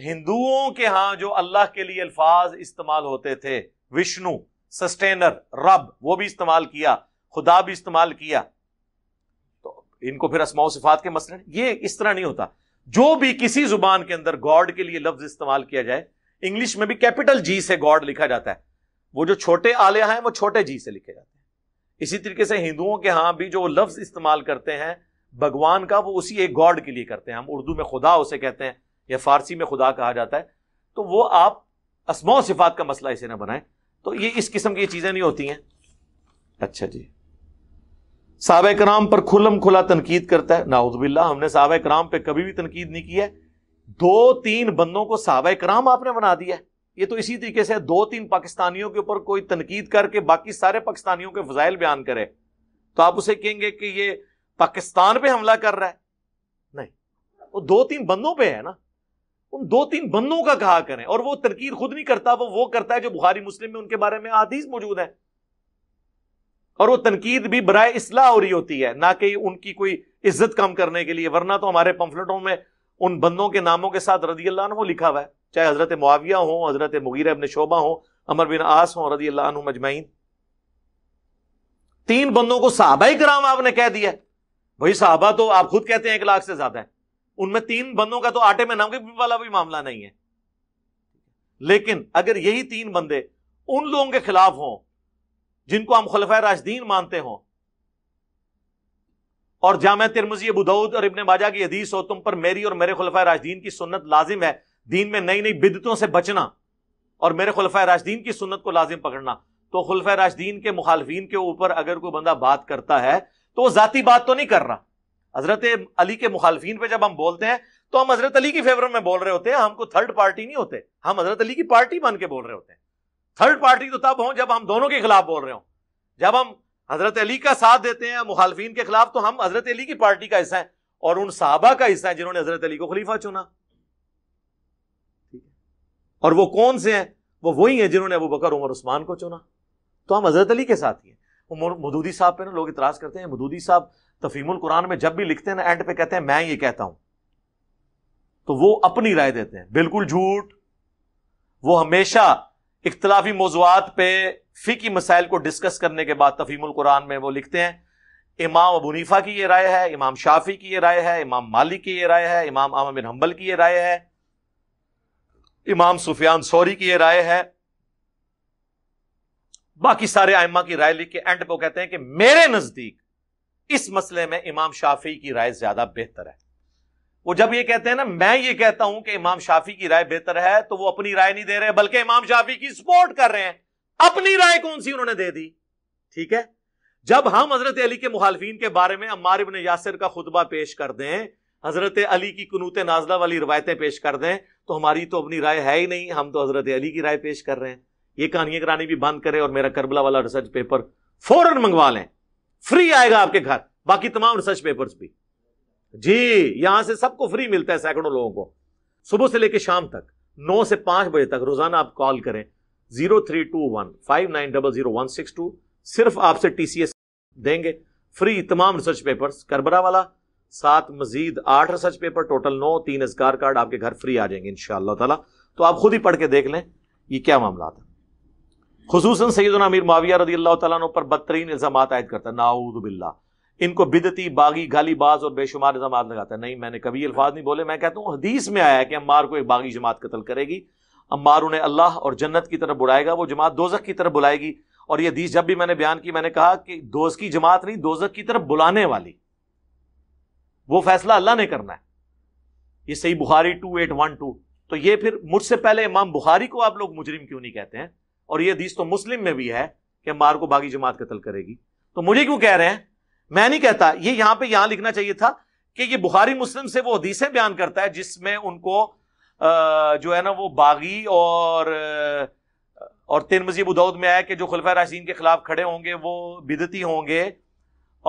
हिंदुओं के यहां जो अल्लाह के लिए अल्फाज इस्तेमाल होते थे विष्णु सस्टेनर रब वो भी इस्तेमाल किया खुदा भी इस्तेमाल किया तो इनको फिर असमाओ सिफात के मसले ये इस तरह नहीं होता जो भी किसी जुबान के अंदर गॉड के लिए लफ्ज इस्तेमाल किया जाए इंग्लिश में भी कैपिटल जी से गॉड लिखा जाता है वो जो छोटे आलिया हैं वो छोटे जी से लिखे जाते हैं इसी तरीके से हिंदुओं के यहाँ भी जो लफ्ज इस्तेमाल करते हैं भगवान का वो उसी एक गॉड के लिए करते हैं हम उर्दू में खुदा उसे कहते हैं या फारसी में खुदा कहा जाता है तो वो आप असम सिफात का मसला इसे ना बनाए तो ये इस किस्म की चीज़ें नहीं होती हैं अच्छा जी साहब कराम पर खुलम खुला तनकीद करता है नाउजबिल्ला हमने साहब कराम पर कभी भी तनकीद नहीं की है दो तीन बंदों को साहब कराम आपने बना दिया है ये तो इसी तरीके से दो तीन पाकिस्तानियों के ऊपर कोई तनकीद करके बाकी सारे पाकिस्तानियों के फजाइल बयान करे तो आप उसे कहेंगे कि ये पाकिस्तान पे हमला कर रहा है नहीं वो दो तीन बंदों पे है ना उन दो तीन बंदों का कहा करें और वो तनकीद खुद नहीं करता वो वो करता है जो बुखारी मुस्लिम में उनके बारे में आदीज मौजूद है और वो तनकीद भी बरए इसलाह हो रही होती है ना कि उनकी कोई इज्जत कम करने के लिए वरना तो हमारे पंफलेटों में उन बंदों के नामों के साथ रदी अल्लाह लिखा हुआ है चाहे हज़रत मुआविया हो हज़रत मुगीर अबन शोबा हो अमर बिन आस हों रजी अल्लाह तीन बंदों को साहबा ही कराम आपने कह दिया भाई साहबा तो आप खुद कहते हैं एक लाख से ज्यादा है उनमें तीन बंदों का तो आटे में नमक वाला भी मामला नहीं है लेकिन अगर यही तीन बंदे उन लोगों के खिलाफ हों जिनको हम खलफा राजदीन मानते हो और जाम तिरमजी अबूदऊद और इबन बाजा की हदीस हो तुम पर मेरी और मेरे खलफा राजदीन की सुन्नत लाजिम है दीन में नई नई बिदतों से बचना और मेरे खुलफा राशदीन की सुनत को लाजिम पकड़ना तो खुलफा राशदीन के मुखालफी के ऊपर अगर कोई बंदा बात करता है तो वो जाती बात तो नहीं कर रहा हजरत अली के मुखालफी पर जब हम बोलते हैं तो हम हजरत अली की फेवर में बोल रहे होते हैं हमको थर्ड पार्टी नहीं होते हम हजरत अली की पार्टी बन के बोल रहे होते हैं थर्ड पार्टी तो तब हो जब हम दोनों के खिलाफ बोल रहे हो जब हम हजरत अली का साथ देते हैं मुखालफी के खिलाफ तो हम हजरत अली की पार्टी का हिस्सा है और उन साहबा का हिस्सा है जिन्होंने हजरत अली को खलीफा चुना और वो कौन से हैं वो वही हैं जिन्होंने अबू बकर उमर उस्मान को चुना तो हम हजरत अली के साथ ही हैं मदूदी साहब पे ना लोग इतराज करते हैं मदूदी साहब तफीमुल कुरान में जब भी लिखते हैं ना एंड पे कहते हैं मैं ये कहता हूं तो वो अपनी राय देते हैं बिल्कुल झूठ वो हमेशा इख्तलाफी मौजूद पे फ़िकी मसाइल को डिस्कस करने के बाद तफीमुल कुरान में वो लिखते हैं इमाम अबूनीफा की यह राय है इमाम शाफी की यह राय है इमाम मालिक की यह राय है इमाम आम बिन हम्बल की ये राय है इमाम सुफियान सौरी की यह राय है बाकी सारे आयमा की राय लिख के एंड पे कहते हैं कि मेरे नजदीक इस मसले में इमाम शाफी की राय ज्यादा बेहतर है वो जब ये कहते हैं ना मैं ये कहता हूं कि इमाम शाफी की राय बेहतर है तो वो अपनी राय नहीं दे रहे बल्कि इमाम शाफी की सपोर्ट कर रहे हैं अपनी राय कौन सी उन्होंने दे दी ठीक है जब हम हजरत अली के मुखालफी के बारे में अम्मार इबन यासिर का खुतबा पेश कर दें हज़रत अली की कनूत नाजला वाली रवायतें पेश कर दें तो हमारी तो अपनी राय है ही नहीं हम तो हज़रत अली की राय पेश कर रहे हैं ये कहानियां करानी भी बंद करें और मेरा करबला वाला रिसर्च पेपर फ़ौरन मंगवा लें फ्री आएगा आपके घर बाकी तमाम रिसर्च पेपर्स भी जी यहां से सबको फ्री मिलता है सैकड़ों लोगों को सुबह से लेकर शाम तक नौ से पांच बजे तक रोजाना आप कॉल करें zero three two one five nine double zero one six two सिर्फ आपसे टीसीएस देंगे फ्री तमाम रिसर्च पेपर्स करबरा वाला सात मजीद आठ रिसर्च पेपर टोटल नौ तीन इसकार कार्ड आपके घर फ्री आ जाएंगे इन ताला तो आप खुद ही पढ़ के देख लें ये क्या मामला था खसूस सैदना अमीर माविया रदी अल्लाह तला पर बदतरीन इल्ज़ाम आयद करता नाऊदबिल्ला इनको बिदती बागी गालीबाज और बेशुमार इल्ज़ाम लगाता है नहीं मैंने कभी अल्फाज नहीं बोले मैं कहता हूँ हदीस में आया कि अम्मार को एक बागी जमात कतल करेगी अम्बार उन्हें अल्लाह और जन्नत की तरफ बुलाएगा वो जमात दोजक की तरफ बुलाएगी और ये हदीस जब भी मैंने बयान की मैंने कहा कि दोस्त की जमात नहीं दोजक की तरफ बुलाने वाली वो फैसला अल्लाह ने करना है ये सही Bukhari two eight one two तो ये फिर मुझसे पहले इमाम बुखारी को आप लोग मुजरिम क्यों नहीं कहते हैं और ये हदीस तो मुस्लिम में भी है कि मार को बागी जमात कतल करेगी तो मुझे क्यों कह रहे हैं मैं नहीं कहता ये यहां पे यहां लिखना चाहिए था कि ये बुखारी मुस्लिम से वो हदीसें बयान करता है जिसमें उनको जो है ना वो बागी और और तिरमजी बुदौद में आया कि जो खुलफा राशीन के खिलाफ खड़े होंगे वो बिदती होंगे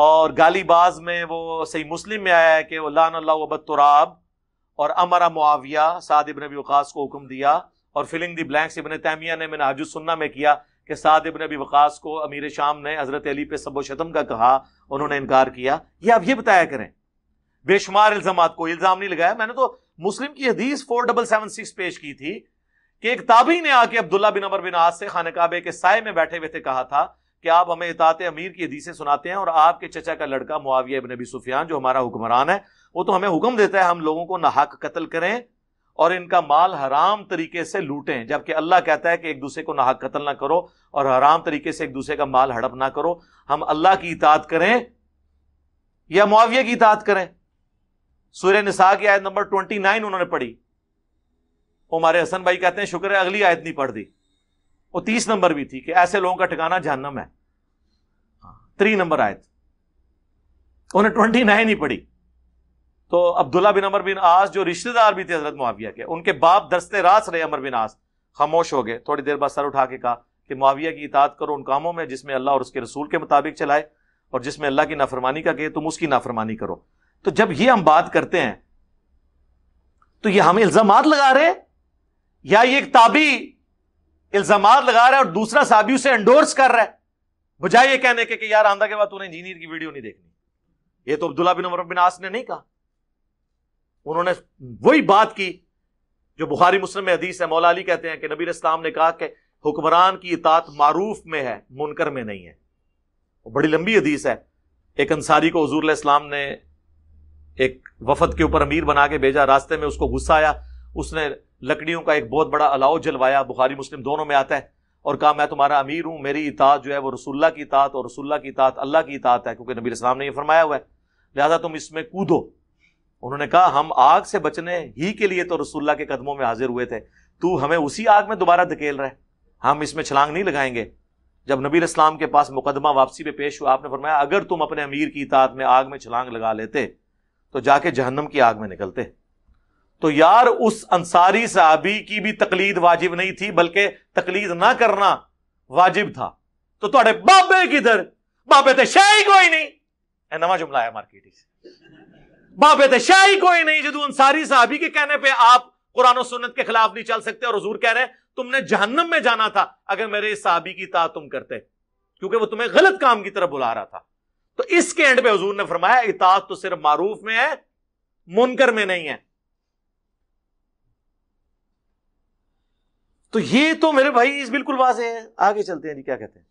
और गालीबाज में वो सही मुस्लिम में आया है कि लान अल्लाहबतराब और अमरा मुआविया साद इबन नबी वक़ास को हुक्म दिया और filling the blanks Ibn Taymiyyah ने मैंने हाजुद सुन्ना में किया कि साद इबन नबी वक़ास को अमीर शाम ने हज़रत अली पे सब शतम का कहा उन्होंने इनकार किया ये आप ये बताया करें बेशुमार इल्ज़ाम को इल्ज़ाम नहीं लगाया मैंने तो मुस्लिम की हदीस फोर डबल सेवन सिक्स पेश की थी कि एक ताबी ने आके अब्दुल्ला बिन अमर बिन आज से खान काबे के साय में बैठे हुए थे कहा था कि आप हमें इताते अमीर की हदीसें सुनाते हैं और आपके चचा का लड़का मुआविया इबन नबी सुफियान जो हमारा हुक्मरान है वो तो हमें हुक्म देता है हम लोगों को नाहक कत्ल करें और इनका माल हराम तरीके से लूटें जबकि अल्लाह कहता है कि एक दूसरे को नाहक कत्ल ना करो और हराम तरीके से एक दूसरे का माल हड़प ना करो हम अल्लाह की इतात करें या मुआविया की इतात करें सूर्य निसा की आयत नंबर ट्वेंटी नाइन उन्होंने पढ़ी हमारे हसन भाई कहते हैं शुक्र है अगली आयत नहीं पढ़ दी और तीस नंबर भी थी कि ऐसे लोगों का ठिकाना जहन्नम है थ्री हाँ, नंबर आयत उन्हें ट्वेंटी नाइन ही पड़ी तो अब्दुल्ला बिन अमर बिन आस जो रिश्तेदार भी थे हजरत मुआविया के उनके बाप दरसते रास रहे अमर बिन आस खामोश हो गए थोड़ी देर बाद सर उठा के कहा कि मुआविया की इताद करो उन कामों में जिसमें अल्लाह और उसके रसूल के मुताबिक चलाए और जिसमें अल्लाह की नाफरमानी का कहे तुम उसकी नाफरमानी करो तो जब ये हम बात करते हैं तो ये हम इल्जाम लगा रहे हैं या ये एक ताबी इल्जाम लगा रहा है और दूसरा साबियो से एंडोर्स कर रहा है बुझाइए कहने के यार आंदा के बाद तूने इंजीनियर की वीडियो नहीं देखनी ये तो अब्दुल्ला बिन उमर बिन आस ने नहीं कहा उन्होंने वही बात की जो बुखारी मुस्लिम में हदीस है मौला अली कहते हैं कि नबी इस्लाम ने कहा कि हुक्मरान की इतात मारूफ में है मुनकर में नहीं है बड़ी लंबी हदीस है एक अंसारी को हजूर इस्लाम ने एक वफद के ऊपर अमीर बना के भेजा रास्ते में उसको गुस्सा आया उसने लकड़ियों का एक बहुत बड़ा अलाव जलवाया बुखारी मुस्लिम दोनों में आता है और कहा मैं तुम्हारा अमीर हूं मेरी इतात जो है वो रसुल्ला की तात और रसुल्ला की तात अल्लाह की इतात है क्योंकि नबी इस्लाम ने यह फरमाया हुआ है लिहाजा तुम इसमें कूदो उन्होंने कहा हम आग से बचने ही के लिए तो रसुल्ला के कदमों में हाजिर हुए थे तू हमें उसी आग में दोबारा धकेल रहे हम इसमें छलांग नहीं लगाएंगे जब नबी इस्लाम के पास मुकदमा वापसी पे पेश हुआ आपने फरमाया अगर तुम अपने अमीर की तात में आग में छलांग लगा लेते तो जाके जहन्नम की आग में निकलते तो यार उस अंसारी साहबी की भी तकलीद वाजिब नहीं थी बल्कि तकलीद ना करना वाजिब था तो थोड़े बाबे किधर बाबे तो शाही कोई नहीं नवा जुमला है मार्केट बाबे तो शाही कोई नहीं जो अंसारी साहबी के कहने पे आप कुरान सुन्नत के खिलाफ नहीं चल सकते और हजूर कह रहे हैं तुमने जहन्नम में जाना था अगर मेरे इस साहबी की ता तुम करते क्योंकि वो तुम्हें गलत काम की तरफ बुला रहा था तो इसके एंड पे हजूर ने फरमाया इताद तो सिर्फ मारूफ में है मुनकर में नहीं है तो ये तो मेरे भाई इस बिल्कुल वाजे है आगे चलते हैं जी क्या कहते हैं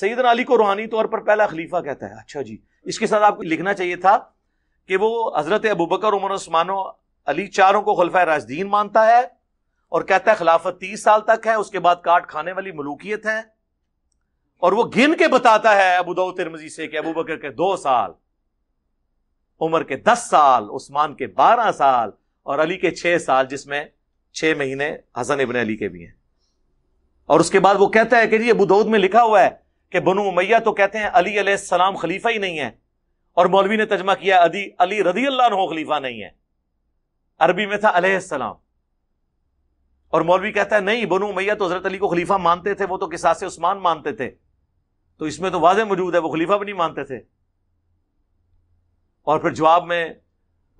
सईदन अली को रूहानी तौर पर पहला खलीफा कहता है अच्छा जी इसके साथ आपको लिखना चाहिए था कि वो हजरत अबूबकर उमर उस्मान अली चारों को खलफा राजदीन मानता है और कहता है खिलाफत तीस साल तक है उसके बाद काट खाने वाली मलूकियत है और वो गिन के बताता है अबू दाऊ तिरमजी से कि अबू बकर के दो साल उमर के दस साल उस्मान के बारह साल और अली के छह साल जिसमें छह महीने हसन इबन अली के भी हैं और उसके बाद वो कहता है कि जी अबू दऊद में लिखा हुआ है कि बनू मैया तो कहते हैं अली सलाम खलीफा ही नहीं है और मौलवी ने तजमा किया अदी अली रदी अल्लाह खलीफा नहीं है अरबी में था अलैहिस्सलाम और मौलवी कहता है नहीं बनू मैया तो हजरत अली को खलीफा मानते थे वो तो किसास उस्मान मानते थे तो इसमें तो वाज मौजूद है वो खलीफा भी नहीं मानते थे और फिर जवाब में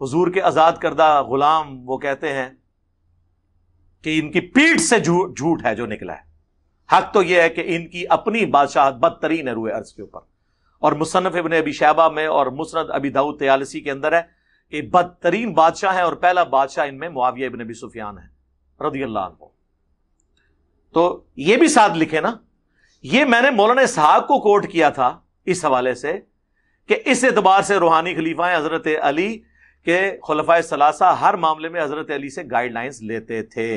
हजूर के आज़ाद करदा गुलाम वो कहते हैं कि इनकी पीठ से झूठ है जो निकला है हक तो यह है कि इनकी अपनी बादशाह बदतरीन है रूए अर्ज के ऊपर और मुसनफ इबन अबी शहबा में और मुसनद अभी दाऊद तयालसी के अंदर है ये बदतरीन बादशाह है और पहला बादशाह इनमें मुआविया इबन अबी सुफियान है रदी अल्लाह तो ये भी साथ लिखे ना ये मैंने मौलाना साहब को कोट किया था इस हवाले से कि इस एतबार से रूहानी खलीफा हैं हजरत अली कि खलफा सलासा हर मामले में हजरत अली से गाइडलाइंस लेते थे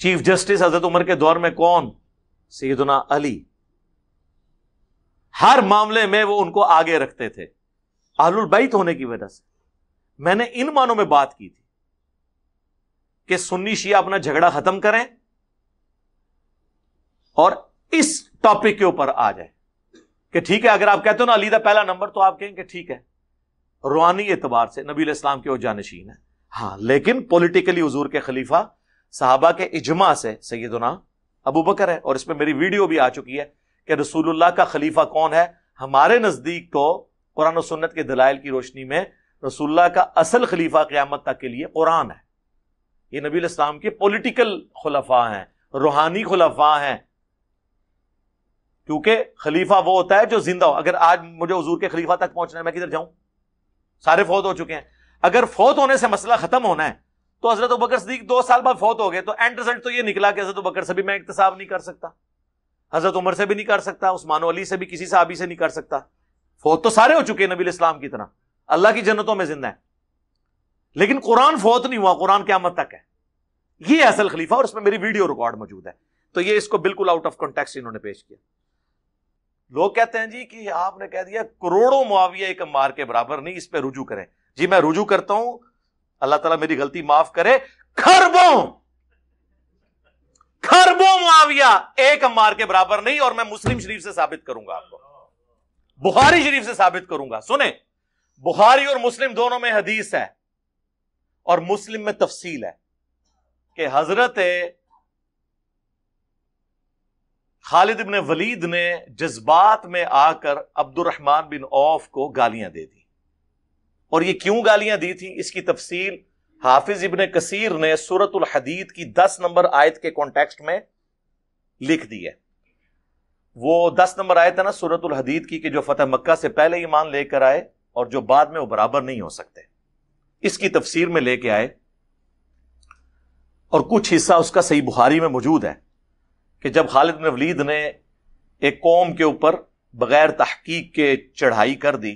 चीफ जस्टिस हजरत उमर के दौर में कौन सईदना अली हर मामले में वो उनको आगे रखते थे आलुलबैत होने की वजह से मैंने इन मानों में बात की थी कि सुन्नी शिया अपना झगड़ा खत्म करें और इस टॉपिक के ऊपर आ जाए कि ठीक है अगर आप कहते हो ना अलीदा पहला नंबर तो आप कहेंगे ठीक है रूहानी एतबार से नबी इस्लाम के वो जानशीन है हाँ लेकिन पोलिटिकली हजूर के खलीफा साहबा के इजमा से सैदना अबू बकर है और इसमें मेरी वीडियो भी आ चुकी है कि रसूलुल्लाह का खलीफा कौन है हमारे नज़दीक तो कुरान सुन्नत के दलाइल की रोशनी में रसुल्ला का असल खलीफा क़्यामत तक के लिए कुरान है ये नबी इस्लाम के पोलिटिकल खुलफा हैं रूहानी खुलफा हैं क्योंकि खलीफा वो होता है जो जिंदा हो अगर आज मुझे हजूर के खलीफा तक पहुंचना है मैं किधर जाऊं सारे फौत हो चुके हैं अगर फौत होने से मसला खत्म होना है तो हजरत बकर सदीक दो साल बाद फौत हो गए तो एंड रिजल्ट तो ये निकला कि हजरत बकर से भी मैं इकतसाब नहीं कर सकता हजरत उमर से भी नहीं कर सकता उस्मान अली से भी किसी साहबी से नहीं कर सकता फौत तो सारे हो चुके हैं नबी इस्लाम की तरह अल्लाह की जन्नतों में जिंदा है लेकिन कुरान फौत नहीं हुआ कुरान क्या मत तक है ये असल खलीफा और इसमें मेरी वीडियो रिकॉर्ड मौजूद है तो ये इसको बिल्कुल आउट ऑफ कॉन्टेक्स्ट इन्होंने पेश किया लोग कहते हैं जी कि आपने कह दिया करोड़ों मुआविया एक अम्मार के बराबर नहीं इस पर रुझू करें जी मैं रुजू करता हूं अल्लाह तला मेरी गलती माफ करे खरबों खरबों मुआविया एक मार के बराबर नहीं और मैं मुस्लिम शरीफ से साबित करूंगा आपको बुखारी शरीफ से साबित करूंगा सुने बुखारी और मुस्लिम दोनों में हदीस है और मुस्लिम में तफसील है कि हजरत खालिद इबन वलीद ने जज्बात में आकर अब्दुलरहमान बिन औफ को गालियां दे दी और ये क्यों गालियां दी थी इसकी तफसील हाफिज इबन कसीर ने सूरत हदीद की दस नंबर आयत के कॉन्टेक्स्ट में लिख दी है वो दस नंबर आयत है ना सूरत हदीद की कि जो फतेह मक्का से पहले ईमान लेकर आए और जो बाद में वो बराबर नहीं हो सकते इसकी तफसीर में लेके आए और कुछ हिस्सा उसका सही बुहारी में मौजूद है कि जब खालिद बिन वलीद ने एक कौम के ऊपर बगैर तहकीक के चढ़ाई कर दी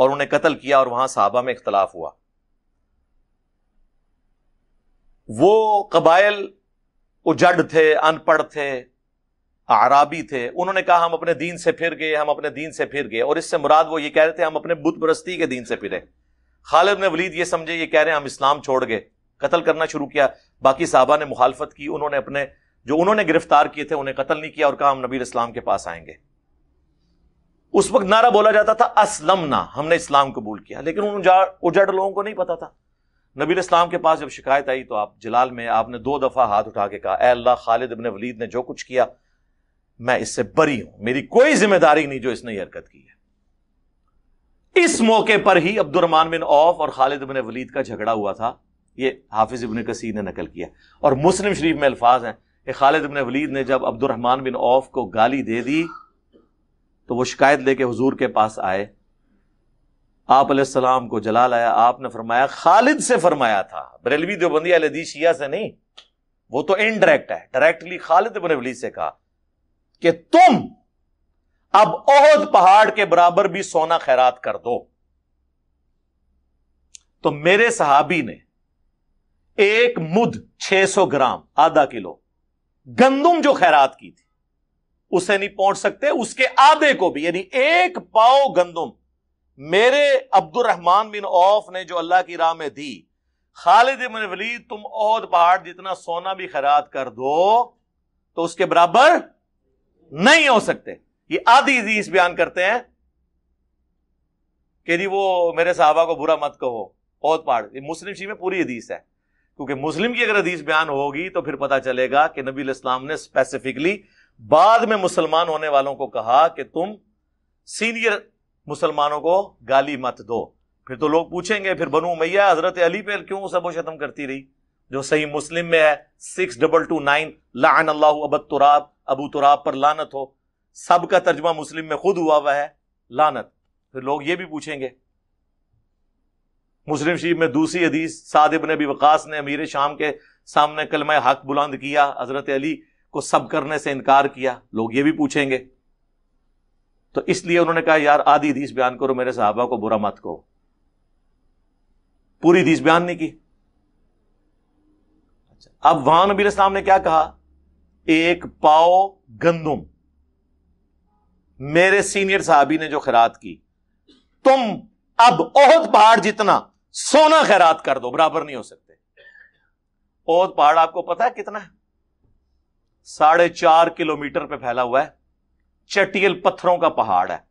और उन्हें कत्ल किया और वहां साहबा में इख्तलाफ हुआ वो कबाइल उजड थे अनपढ़ थे आराबी थे उन्होंने कहा हम अपने दीन से फिर गए हम अपने दीन से फिर गए और इससे मुराद वो ये कह रहे थे हम अपने बुत परस्ती के दीन से फिरे खालिद ने वलीद ये समझे ये कह रहे हैं हम इस्लाम छोड़ गए कत्ल करना शुरू किया बाकी साहबा ने मुखालफत की उन्होंने अपने जो उन्होंने गिरफ्तार किए थे उन्हें कत्ल नहीं किया और कहा हम नबी इस्लाम के पास आएंगे उस वक्त नारा बोला जाता था असलम ना हमने इस्लाम कबूल किया लेकिन उन उजड़ लोगों को नहीं पता था नबी इस्लाम के पास जब शिकायत आई तो आप जलाल में आपने दो दफा हाथ उठा के कहा अल्लाह खालिद इबन वलीद ने जो कुछ किया मैं इससे बरी हूं मेरी कोई जिम्मेदारी नहीं जो इसने हरकत की है इस मौके पर ही अब्दुलरमान बिन औफ और खालिद बिन वलीद का झगड़ा हुआ था ये हाफिज इबन कसीर ने नकल किया और मुस्लिम शरीफ में अल्फाज हैं कि खालिद इबन वलीद ने जब अब्दुलरहमान बिन औफ को गाली दे दी तो वह शिकायत लेके हजूर के पास आए आप सलाम को जला लाया आपने फरमाया खालिद से फरमाया था बरेलवी देवबंदी शिया से नहीं वो तो इनडायरेक्ट है डायरेक्टली खालिद इबन वलीद से कहा कि तुम अब ओहद पहाड़ के बराबर भी सोना खैरात कर दो तो मेरे सहाबी ने एक मुद 600 ग्राम आधा किलो गंदुम जो खैरात की थी उसे नहीं पहुंच सकते उसके आधे को भी यानी एक पाओ गंदुम मेरे अब्दुल रहमान बिन औफ ने जो अल्लाह की राह में दी खालिद बिन वलीद तुम ओहद पहाड़ जितना सोना भी खैरात कर दो तो उसके बराबर नहीं हो सकते ये आधी इजीस बयान करते हैं कि जी वो मेरे साहबा को बुरा मत कहो ओहद पहाड़ मुस्लिम शी में पूरी हदीस है क्योंकि मुस्लिम की अगर हदीस बयान होगी तो फिर पता चलेगा कि नबी इस्लाम ने स्पेसिफिकली बाद में मुसलमान होने वालों को कहा कि तुम सीनियर मुसलमानों को गाली मत दो फिर तो लोग पूछेंगे फिर बनू मैया हजरत अली पे क्यों सबो शतम करती रही जो सही मुस्लिम में है सिक्स डबल टू नाइन लान अल्लाह अब तुराब अबू तुराब पर लानत हो सब का तर्जमा मुस्लिम में खुद हुआ हुआ है लानत फिर लोग ये भी पूछेंगे मुस्लिम शरीफ में दूसरी हदीस साद इबन अबी वकास ने अमीर शाम के सामने कलम हक बुलंद किया हजरत अली को सब करने से इनकार किया लोग ये भी पूछेंगे तो इसलिए उन्होंने कहा यार आधी हदीस बयान करो मेरे साहबा को बुरा मत कहो पूरी हदीस बयान नहीं की अच्छा अब वहां नबी इस्लाम ने क्या कहा एक पाओ गंदुम मेरे सीनियर साहबी ने जो खरात की तुम अब ओहद पहाड़ जितना सोना खैरात कर दो बराबर नहीं हो सकते ओद पहाड़ आपको पता है कितना है साढ़े चार किलोमीटर पे फैला हुआ है चटियल पत्थरों का पहाड़ है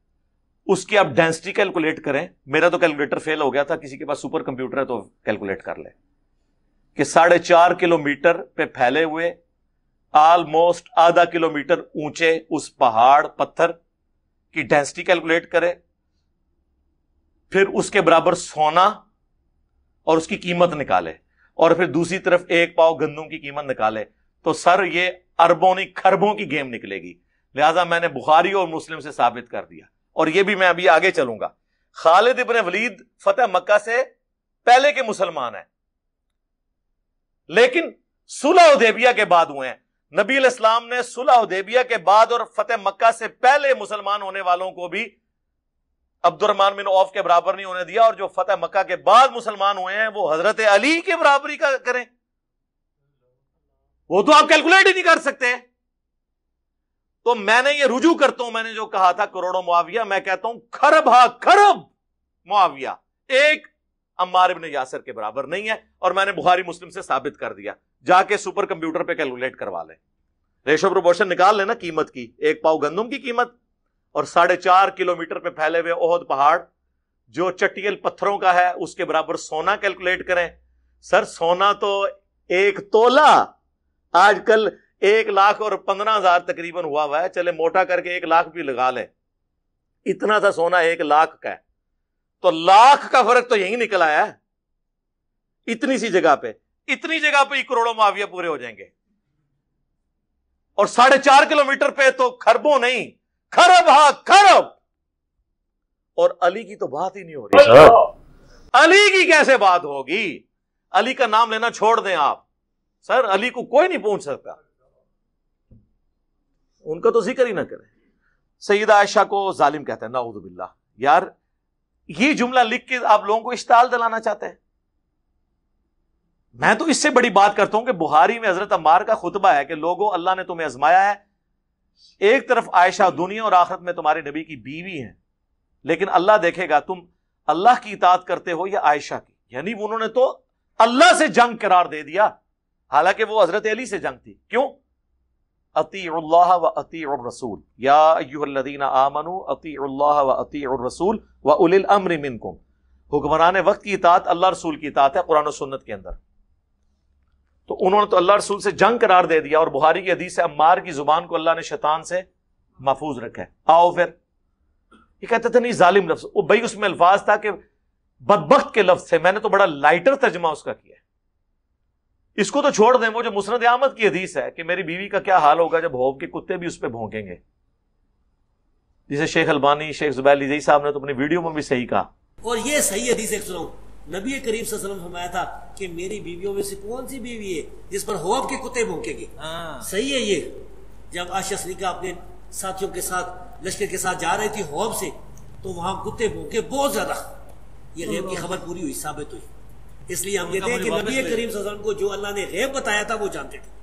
उसकी आप डेंसिटी कैलकुलेट करें मेरा तो कैलकुलेटर फेल हो गया था किसी के पास सुपर कंप्यूटर है तो कैलकुलेट कर ले कि साढ़े चार किलोमीटर पे फैले हुए ऑलमोस्ट आधा किलोमीटर ऊंचे उस पहाड़ पत्थर की डेंसिटी कैलकुलेट करें फिर उसके बराबर सोना और उसकी कीमत निकाले और फिर दूसरी तरफ एक पाव गंदम की कीमत निकाले तो सर ये अरबों ने खरबों की गेम निकलेगी लिहाजा मैंने बुखारी और मुस्लिम से साबित कर दिया और ये भी मैं अभी आगे चलूंगा खालिद इबन वलीद फतेह मक्का से पहले के मुसलमान हैं लेकिन सुलह उदेबिया के बाद हुए हैं नबी इस्लाम ने सुलह उदेबिया के बाद और फतेह मक्का से पहले मुसलमान होने वालों को भी अब्दुलरमान बिन औफ के बराबर नहीं होने दिया और जो फतेह मक्का के बाद मुसलमान हुए हैं वो हजरत अली के बराबरी का करें वो तो आप कैलकुलेट ही नहीं कर सकते तो मैंने ये रुजू करता हूं मैंने जो कहा था करोड़ों मुआविया मैं कहता हूं खरब हा खरब मुआविया एक अम्मार इबन यासर के बराबर नहीं है और मैंने बुहारी मुस्लिम से साबित कर दिया जाके सुपर कंप्यूटर पर कैलकुलेट करवा लें रेशो प्रोपोर्शन निकाल लेना कीमत की एक पाव गंदुम की कीमत और साढ़े चार किलोमीटर पे फैले हुए ओहद पहाड़ जो चटियल पत्थरों का है उसके बराबर सोना कैलकुलेट करें सर सोना तो एक तोला आजकल एक लाख और पंद्रह हजार तकरीबन हुआ हुआ है चले मोटा करके एक लाख भी लगा लें इतना सा सोना एक लाख का है तो लाख का फर्क तो यही निकल आया है इतनी सी जगह पे इतनी जगह पे ही करोड़ों माविया पूरे हो जाएंगे और साढ़े चार किलोमीटर पे तो खरबों नहीं खरब हा खरब और अली की तो बात ही नहीं हो रही अच्छा। अली की कैसे बात होगी अली का नाम लेना छोड़ दें आप सर अली को कोई नहीं पूछ सकता उनका तो जिक्र ही ना करें सईद आयशा को जालिम कहते हैं नाउदबिल्ला यार ये जुमला लिख के आप लोगों को इश्ताल दिलाना चाहते हैं मैं तो इससे बड़ी बात करता हूं कि बुहारी में हजरत अमार का खुतबा है कि लोगों अल्लाह ने तुम्हें आजमाया है एक तरफ आयशा दुनिया और आखिरत में तुम्हारे नबी की बीवी है लेकिन अल्लाह देखेगा तुम अल्लाह की इतात करते हो या आयशा की यानी उन्होंने तो अल्लाह से जंग करार दे दिया हालांकि वो हजरत अली से जंग थी क्यों अती व अती रसूल यादीना आमनु अती व अती रसूल व उलिल अमरिमिन को हुक्मरान वक्त की इतात अल्लाह रसूल की इतात है कुरान सुन्नत के अंदर तो उन्होंने तो अल्लाह रसूल से जंग करार दे दिया और बुहारी की हदीस है अम्मार की जुबान को अल्लाह ने शैतान से महफूज रखा है आओ फिर ये कहते थे नहीं जालिम लफ्ज वो भाई उसमें अल्फाज था कि बदबख्त के लफ्ज थे मैंने तो बड़ा लाइटर तर्जमा उसका किया इसको तो छोड़ दें वो जो मुसरद अहमद की हदीस है कि मेरी बीवी का क्या हाल होगा जब होव के कुत्ते भी उस पर भोंकेंगे जिसे शेख अलबानी शेख जुबैर साहब ने तो अपनी वीडियो में भी सही कहा और ये सही हदीस एक सुनाऊं नबी करीब वसल्लम फरमाया था कि मेरी बीवियों में से कौन सी बीवी है जिस पर होब के कुत्ते भोंकेंगे हाँ। सही है ये जब आशा सलीका अपने साथियों के साथ लश्कर के साथ जा रही थी होब से तो वहां कुत्ते भोंके बहुत ज्यादा ये गैब की खबर पूरी हुई साबित हुई इसलिए हम कहते हैं कि नबी करीम वसल्लम को जो अल्लाह ने गैब बताया था वो जानते थे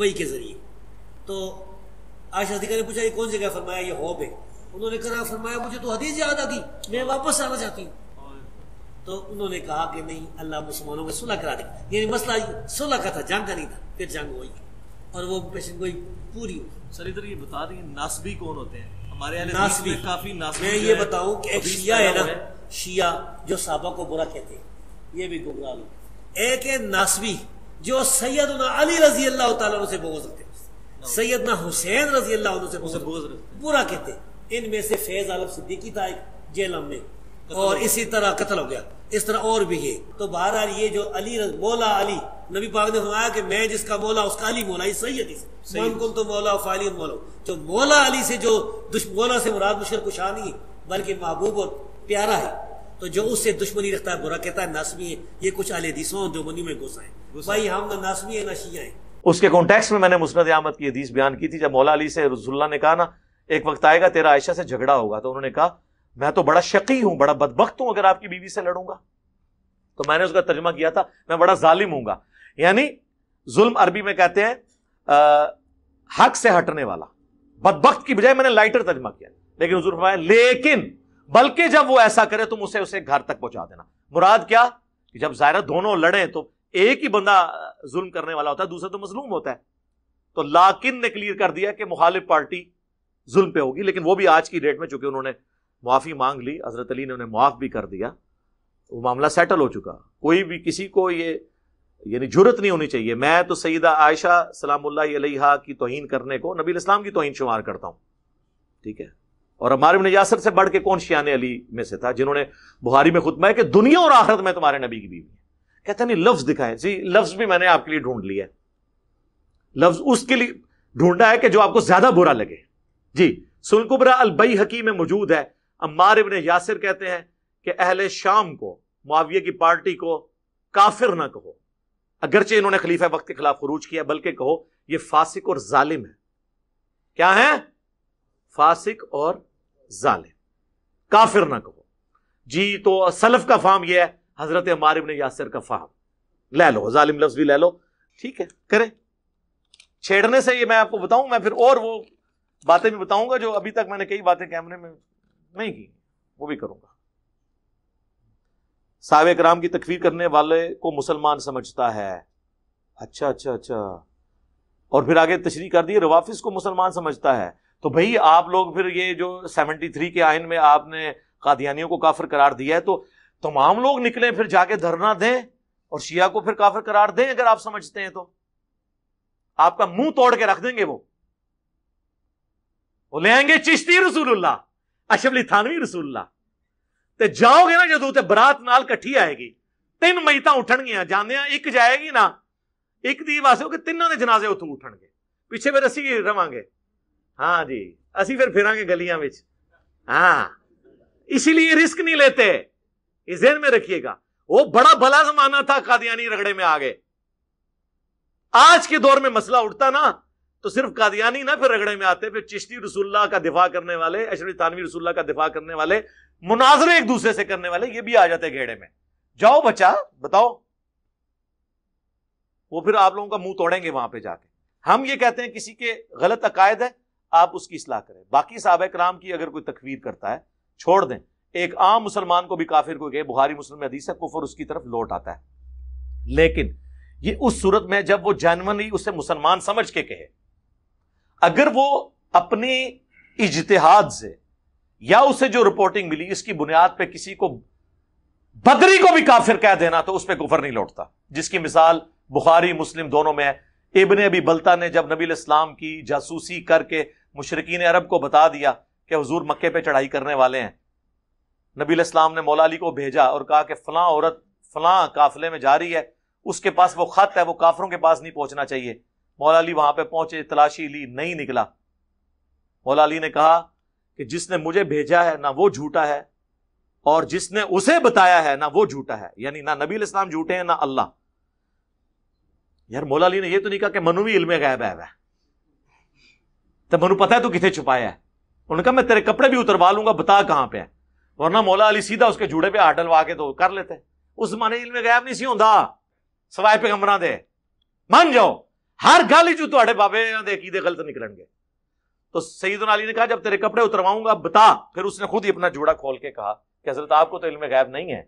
वही के जरिए तो आशा सलीका ने पूछा ये कौन सी जगह फरमाया ये होब है उन्होंने कहा फरमाया मुझे तो हदीस याद आ गई मैं वापस आना चाहती हूँ तो उन्होंने कहा कि नहीं अल्लाह मुसलमानों को सुलह करा देगा यानी मसला सुलह का था जंग का नहीं था फिर जंग हुई और वो पेशन गोई पूरी हुई सर इधर ये बता रही नासबी कौन होते हैं हमारे नासबी काफी नासबी मैं ये बताऊं कि शिया है ना शिया जो साहबा को बुरा कहते हैं ये भी गुमराह लोग एक है नासबी जो सैयद अली रजी अल्लाह तला से बोझ रखते सैयदना हुसैन रजी अल्लाह से बुरा कहते इनमें से फैज आलम सिद्दीकी था एक जेलम में और इसी तरह कत्ल हो गया इस तरह और भी ये तो बहरहाल ये जो अली मौला अली नबी पाक ने फरमाया कि मैं जिसका मौला उसका अली मौला सही हदीस मनकुम तो मौला फाली मौलो जो मौला अली से जो मौला से मुराद मुशर कुशा नहीं बल्कि महबूब और प्यारा है तो जो उससे दुश्मनी रखता है बुरा कहता है नासमी है ये कुछ जो मनी में घुसा है भाई हम ना नासमी है ना शिया है उसके कॉन्टेक्स्ट में मैंने मुस्नद अहमद की हदीस बयान की थी जब मौला अली से रसुल्ला ने कहा ना एक वक्त आएगा तेरा आयशा से झगड़ा होगा तो उन्होंने कहा मैं तो बड़ा शकी हूं बड़ा बदबख्त हूं अगर आपकी बीवी से लड़ूंगा तो मैंने उसका तर्जमा किया था मैं बड़ा जालिम हूंगा यानी जुल्म अरबी में कहते हैं हक से हटने वाला बदबक की बजाय मैंने लाइटर तर्जमा किया लेकिन लेकिन बल्कि जब वो ऐसा करे तुम तो उसे उसे घर तक पहुंचा देना मुराद क्या जब जायरा दोनों लड़े तो एक ही बंदा जुल्म करने वाला होता है दूसरा तो मजलूम होता है तो लाकिन ने क्लियर कर दिया कि मुखालिफ पार्टी जुल्म पे होगी लेकिन वो भी आज की डेट में चूंकि उन्होंने माफ़ी मांग ली हज़रत अली ने उन्हें माफ़ भी कर दिया वो मामला सेटल हो चुका कोई भी किसी को ये यानी जरूरत नहीं होनी चाहिए मैं तो सईदा आयशा सलाम की तोहन करने को नबी इस्लाम की तोहन शुमार करता हूं ठीक है और हमारे ने से बढ़ के कौन शियान अली में से था जिन्होंने बुहारी में खुतबा है कि दुनिया और आखरत में तुम्हारे नबी की बीवी है कहते नहीं लफ्ज दिखाए जी लफ्ज भी मैंने आपके लिए ढूंढ लिया लफ्ज उसके लिए ढूंढा है कि जो आपको ज्यादा बुरा लगे जी सुलकुबरा अलबई हकी में मौजूद है अम्मार इबन यासिर कहते हैं कि अहले शाम को मुआविया की पार्टी को काफिर ना कहो अगरचे इन्होंने खलीफा वक्त के खिलाफ खरूज किया बल्कि कहो ये फासिक और जालिम है क्या है फासिक और जालिम काफिर ना कहो जी तो सलफ का फाम यह है हजरत हमार इबन यासिर का फाम ले लो जालिम लफ्ज भी ले लो ठीक है करें छेड़ने से ये मैं आपको बताऊं मैं फिर और वो बातें भी बताऊंगा जो अभी तक मैंने कई बातें कैमरे में नहीं की वो भी करूंगा साहब कराम की तकवीर करने वाले को मुसलमान समझता है अच्छा अच्छा अच्छा और फिर आगे तशरी कर दी रवाफिस को मुसलमान समझता है तो भाई आप लोग फिर ये जो थ्री के आयन में आपने कादियानियों को काफिर करार दिया है तो तमाम लोग निकले फिर जाके धरना दें और शिया को फिर काफिर करार दें अगर आप समझते हैं तो आपका मुंह तोड़ के रख देंगे वो वो ले आएंगे चिश्ती रसूलुल्लाह ਅਸ਼ਰਫ ਥਾਨਵੀ ਰਸੂਲullah ਤੇ ਜਾਓਗੇ ਨਾ ਜਦੋਂ ਤੇ ਬਰਾਤ ਨਾਲ ਇਕੱਠੀ ਆਏਗੀ ਤਿੰਨ ਮਈਤਾਂ ਉੱਠਣਗੀਆਂ ਜਾਂਦੇ ਆ ਇੱਕ ਜਾਏਗੀ ਨਾ ਇੱਕ ਦੀ ਵਾਸਤੇ ਕਿ ਤਿੰਨਾਂ ਦੇ ਜਨਾਜ਼ੇ ਉੱਥੋਂ ਉੱਠਣਗੇ ਪਿੱਛੇ ਫਿਰ ਅਸੀਂ ਰਵਾਂਗੇ हाँ जी असी फिर फिरांगे गलियां में हाँ इसीलिए रिस्क नहीं लेते इस जेन में रखिएगा वो बड़ा भला जमाना था कादियानी रगड़े में आ गए आज के दौर में मसला उठता ना तो सिर्फ कादियानी ना फिर रगड़े में आते फिर चिश्ती रसुल्ला का दिफा करने वाले अशरफ थानवी रसुल्ला का दिफा करने वाले मुनाजरे एक दूसरे से करने वाले ये भी आ जाते घेड़े में जाओ बच्चा बताओ वो फिर आप लोगों का मुंह तोड़ेंगे वहां पर जाके हम ये कहते हैं किसी के गलत अकायद है आप उसकी असलाह करें बाकी साहब कराम की अगर कोई तकवीर करता है छोड़ दें एक आम मुसलमान को भी काफिर को गए बुहारी मुस्लिम हदीस है कुफर उसकी तरफ लौट आता है लेकिन ये उस सूरत में जब वो जानवर ही उसे मुसलमान समझ के कहे अगर वो अपने इजतहाद से या उसे जो रिपोर्टिंग मिली इसकी बुनियाद पर किसी को बदरी को भी काफिर कह देना तो उस पर गुफर नहीं लौटता जिसकी मिसाल बुखारी मुस्लिम दोनों में है इबन अबी बल्ता ने जब नबी इस्लाम की जासूसी करके मुशरकिन अरब को बता दिया कि हजूर मक्के पर चढ़ाई करने वाले हैं नबी इस्लाम ने मौला को भेजा और कहा कि फलां औरत फलां काफिले में जा रही है उसके पास वो खत है वो काफरों के पास नहीं पहुंचना चाहिए मौला अली वहां पे पहुंचे तलाशी ली नहीं निकला मौला अली ने कहा कि जिसने मुझे भेजा है ना वो झूठा है और जिसने उसे बताया है ना वो झूठा है यानी ना नबी इस्लाम झूठे हैं ना अल्लाह यार मौला अली ने ये तो नहीं कहा कि मनु भी इलमे गायब है तो मनु पता है तू तो कितने छुपाया है उन्होंने कहा मैं तेरे कपड़े भी उतरवा लूंगा बता कहां पे है वरना मौला अली सीधा उसके जूड़े पे आटल वा के तो कर लेते उस जमाने इलमे गायब नहीं सी होता सवाए पे कमरा दे मान जाओ हर गल जो थोड़े बाबे अकीदे गलत गए तो सईद अली ने कहा जब तेरे कपड़े उतरवाऊंगा बता फिर उसने खुद ही अपना जोड़ा खोल के कहा कि हजरत आपको तो इल्म गायब नहीं है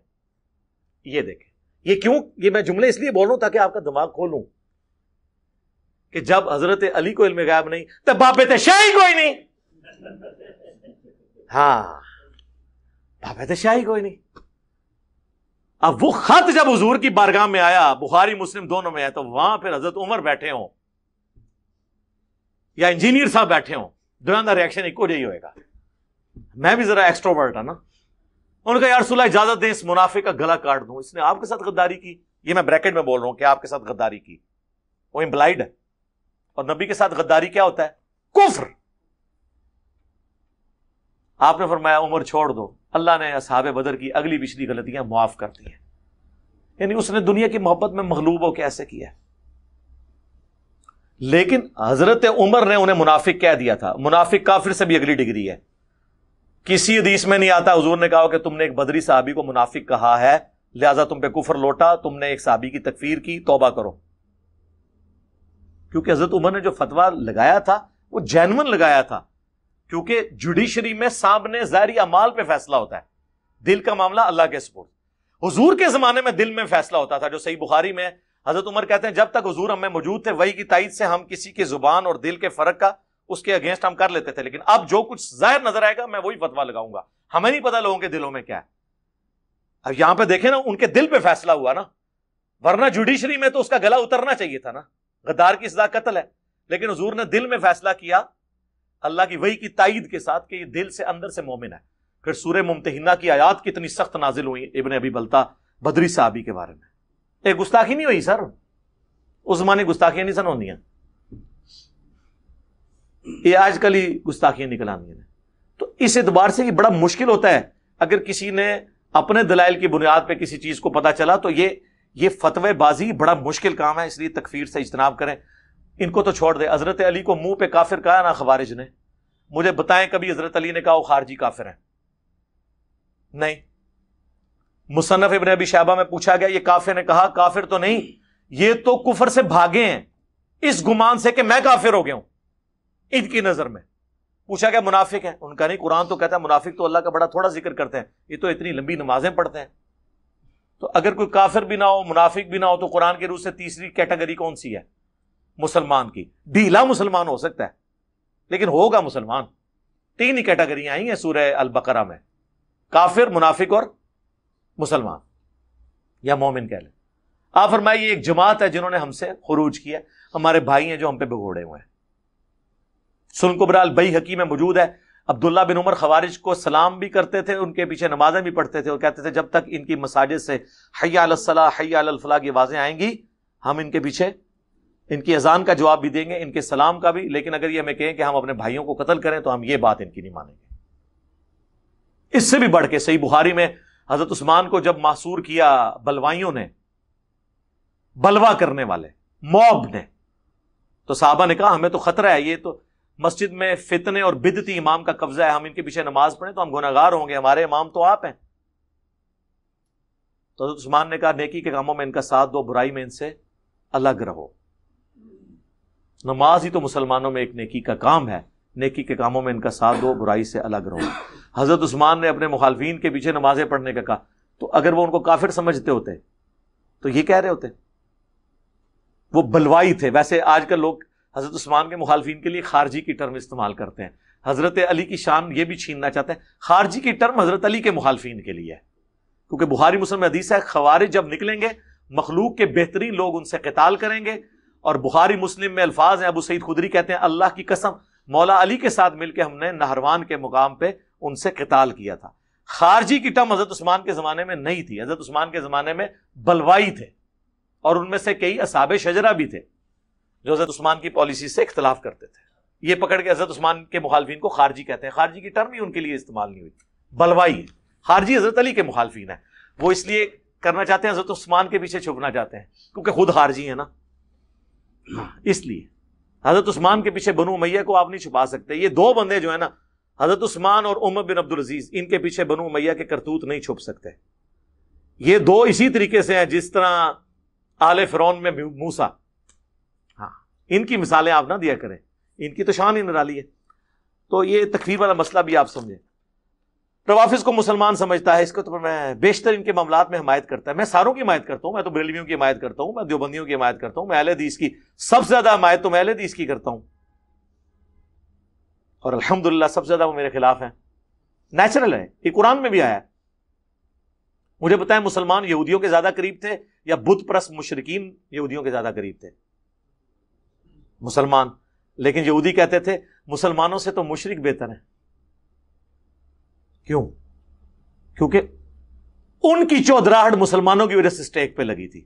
ये देखें ये क्यों ये मैं जुमले इसलिए बोल रहा हूं ताकि आपका दिमाग खोलूं कि जब हजरत अली को इल्म गायब नहीं तब तो बाबे तो शाही कोई नहीं हाँ बाबे तो शाही कोई नहीं अब वो खत जब हजूर की बारगाह में आया बुखारी मुस्लिम दोनों में आया तो वहां पर हजरत उमर बैठे हो या इंजीनियर साहब बैठे हो दोनों का रिएक्शन एक ही होगा मैं भी जरा एक्स्ट्रोवर्ट है ना उनका यार सुलह इजाजत दें इस मुनाफे का गला काट दूं इसने आपके साथ गद्दारी की ये मैं ब्रैकेट में बोल रहा हूं कि आपके साथ गद्दारी की वो इम्प्लाइड है और नबी के साथ गद्दारी क्या होता है कुफ्र आपने फरमाया उम्र छोड़ दो अल्लाह ने असहाब बदर की अगली पिछली गलतियां माफ कर दी हैं यानी उसने दुनिया की मोहब्बत में मगलूब हो कैसे किया लेकिन हजरत उमर ने उन्हें मुनाफिक कह दिया था मुनाफिक काफिर से भी अगली डिग्री है किसी हदीस में नहीं आता हजूर ने कहा कि तुमने एक बदरी साहबी को मुनाफिक कहा है लिहाजा तुम पे कुफर लौटा तुमने एक साहबी की तकफीर की तोबा करो क्योंकि हजरत उमर ने जो फतवा लगाया था वो जैनवन लगाया था क्योंकि जुडिशरी में सामने जारी अमाल पे फैसला होता है दिल का मामला अल्लाह के सपोर्ट हजूर के जमाने में दिल में फैसला होता था जो सही बुखारी में हजरत उमर कहते हैं जब तक हजूर हमें मौजूद थे वही की ताइद से हम किसी की जुबान और दिल के फर्क का उसके अगेंस्ट हम कर लेते थे लेकिन अब जो कुछ जाहिर नजर आएगा मैं वही फतवा लगाऊंगा हमें नहीं पता लोगों के दिलों में क्या है अब यहां पर देखें ना उनके दिल पर फैसला हुआ ना वरना जुडिशरी में तो उसका गला उतरना चाहिए था ना गद्दार की सजा कत्ल है लेकिन हजूर ने दिल में फैसला किया अल्लाह की वही की ताइद के साथ कि ये दिल से अंदर से मोमिन है फिर सूर्य मुमतहिना की आयात कितनी सख्त नाजिल हुई इबन अभी बलता बदरी साहबी के बारे में एक गुस्ताखी नहीं हुई सर उस जमाने गुस्ताखियां नहीं सन हो ये आजकल ही गुस्ताखियां निकल आंदी ने तो इस एतबार से ये बड़ा मुश्किल होता है अगर किसी ने अपने दलाइल की बुनियाद पर किसी चीज को पता चला तो ये ये फतवेबाजी बड़ा मुश्किल काम है इसलिए तकफीर से इज्तनाब करें इनको तो छोड़ दे हजरत अली को मुंह पे काफिर कहा ना खबारिज ने मुझे बताएं कभी हजरत अली ने कहा वो खारजी काफिर है नहीं मुसनफ इबन अबी शाहबा में पूछा गया ये काफिर ने कहा काफिर तो नहीं ये तो कुफर से भागे हैं इस गुमान से कि मैं काफिर हो गया हूं इनकी नजर में पूछा गया मुनाफिक है उनका नहीं कुरान तो कहता है मुनाफिक तो अल्लाह का बड़ा थोड़ा जिक्र करते हैं ये तो इतनी लंबी नमाजें पढ़ते हैं तो अगर कोई काफिर भी ना हो मुनाफिक भी ना हो तो कुरान के रूप से तीसरी कैटेगरी कौन सी है मुसलमान की ढीला मुसलमान हो सकता है लेकिन होगा मुसलमान तीन ही कैटेगरियां आई हैं सूर्य अल बकरा में काफिर मुनाफिक और मुसलमान या मोमिन कह लें आप फरमाइए एक जमात है जिन्होंने हमसे खरूज किया हमारे भाई हैं जो हम पे बघोड़े हुए हैं सुन कुबराल बई हकी में मौजूद है अब्दुल्ला बिन उमर खवारिज को सलाम भी करते थे उनके पीछे नमाजें भी पढ़ते थे और कहते थे जब तक इनकी मसाजिद से हयालसला हयालफला की आवाज़ें आएंगी हम इनके पीछे इनकी अजान का जवाब भी देंगे इनके सलाम का भी लेकिन अगर ये हमें कहें कि हम अपने भाइयों को कत्ल करें तो हम ये बात इनकी नहीं मानेंगे इससे भी बढ़ के सही बुहारी में हजरत उस्मान को जब मासूर किया बलवाइयों ने बलवा करने वाले मॉब ने तो साहबा ने कहा हमें तो खतरा है ये तो मस्जिद में फितने और बिदती इमाम का कब्जा है हम इनके पीछे नमाज पढ़े तो हम गुनागार होंगे हमारे इमाम तो आप हैं तो हजरत उस्मान ने कहा नेकी के कामों में इनका साथ दो बुराई में इनसे अलग रहो नमाज ही तो मुसलमानों में एक नेकी का काम है नेकी के कामों में इनका साथ दो बुराई से अलग रहो हज़रत उस्मान ने अपने मुखालफी के पीछे नमाजें पढ़ने का कहा तो अगर वो उनको काफिर समझते होते तो ये कह रहे होते वो बलवाई थे वैसे आजकल लोग हज़रत उस्मान के मुखालफी के लिए खारजी की टर्म इस्तेमाल करते हैं हज़रत अली की शान ये भी छीनना चाहते हैं खारजी की टर्म हज़रत अली के मुखालफी के लिए है क्योंकि बुहारी मुस्लिम हदीस है खवारे जब निकलेंगे मखलूक के बेहतरीन लोग उनसे कताल करेंगे और बुखारी मुस्लिम में अल्फाज हैं अबू सईद खुदरी कहते हैं अल्लाह की कसम मौला अली के साथ मिलकर हमने नहरवान के मुकाम पर उनसे कताल किया था खारजी की टर्म हजरत उस्मान के ज़माने में नहीं थी हजरत उस्मान के ज़माने में बलवाई थे और उनमें से कई असाब शजरा भी थे जो हजरत उस्मान की पॉलिसी से इख्तलाफ करते थे ये पकड़ के हजरत उस्मान के मुखालफिन को खारजी कहते हैं खारजी की टर्म ही उनके लिए इस्तेमाल नहीं हुई बलवाई खारजी हजरत अली के मुखालफिन है वो इसलिए करना चाहते हैं हजरत उस्मान के पीछे छुपना चाहते हैं क्योंकि खुद खारजी है ना इसलिए हजरत उस्मान के पीछे बनु मैया को आप नहीं छुपा सकते ये दो बंदे जो है ना हजरत उस्मान और उमर बिन अब्दुल अजीज इनके पीछे बनु मैया के करतूत नहीं छुप सकते ये दो इसी तरीके से हैं जिस तरह आले फिरौन में मूसा हाँ इनकी मिसालें आप ना दिया करें इनकी तो शान ही निराली है तो ये तकरीर वाला मसला भी आप समझें रवाफिज को मुसलमान समझता है इसको तो मैं बेशतर इनके मामला में हमायत करता है मैं सारों की हमायत करता हूं मैं तो बरेलवियों की हमायत करता हूं मैं देवबंदियों की हमायत करता हूं मैं अहलदीस की सबसे ज्यादा हमायत तो मैं अहलदीस की करता हूँ और अल्हम्दुलिल्लाह सबसे ज्यादा वो मेरे खिलाफ है नेचुरल है ये कुरान में भी आया मुझे बताया मुसलमान यहूदियों के ज्यादा करीब थे या बुद्ध परस मुशरकिन यहूदियों के ज्यादा करीब थे मुसलमान लेकिन यहूदी कहते थे मुसलमानों से तो मुशरक बेहतर है क्यों क्योंकि उनकी चौधराहट मुसलमानों की वजह से स्टेक पे लगी थी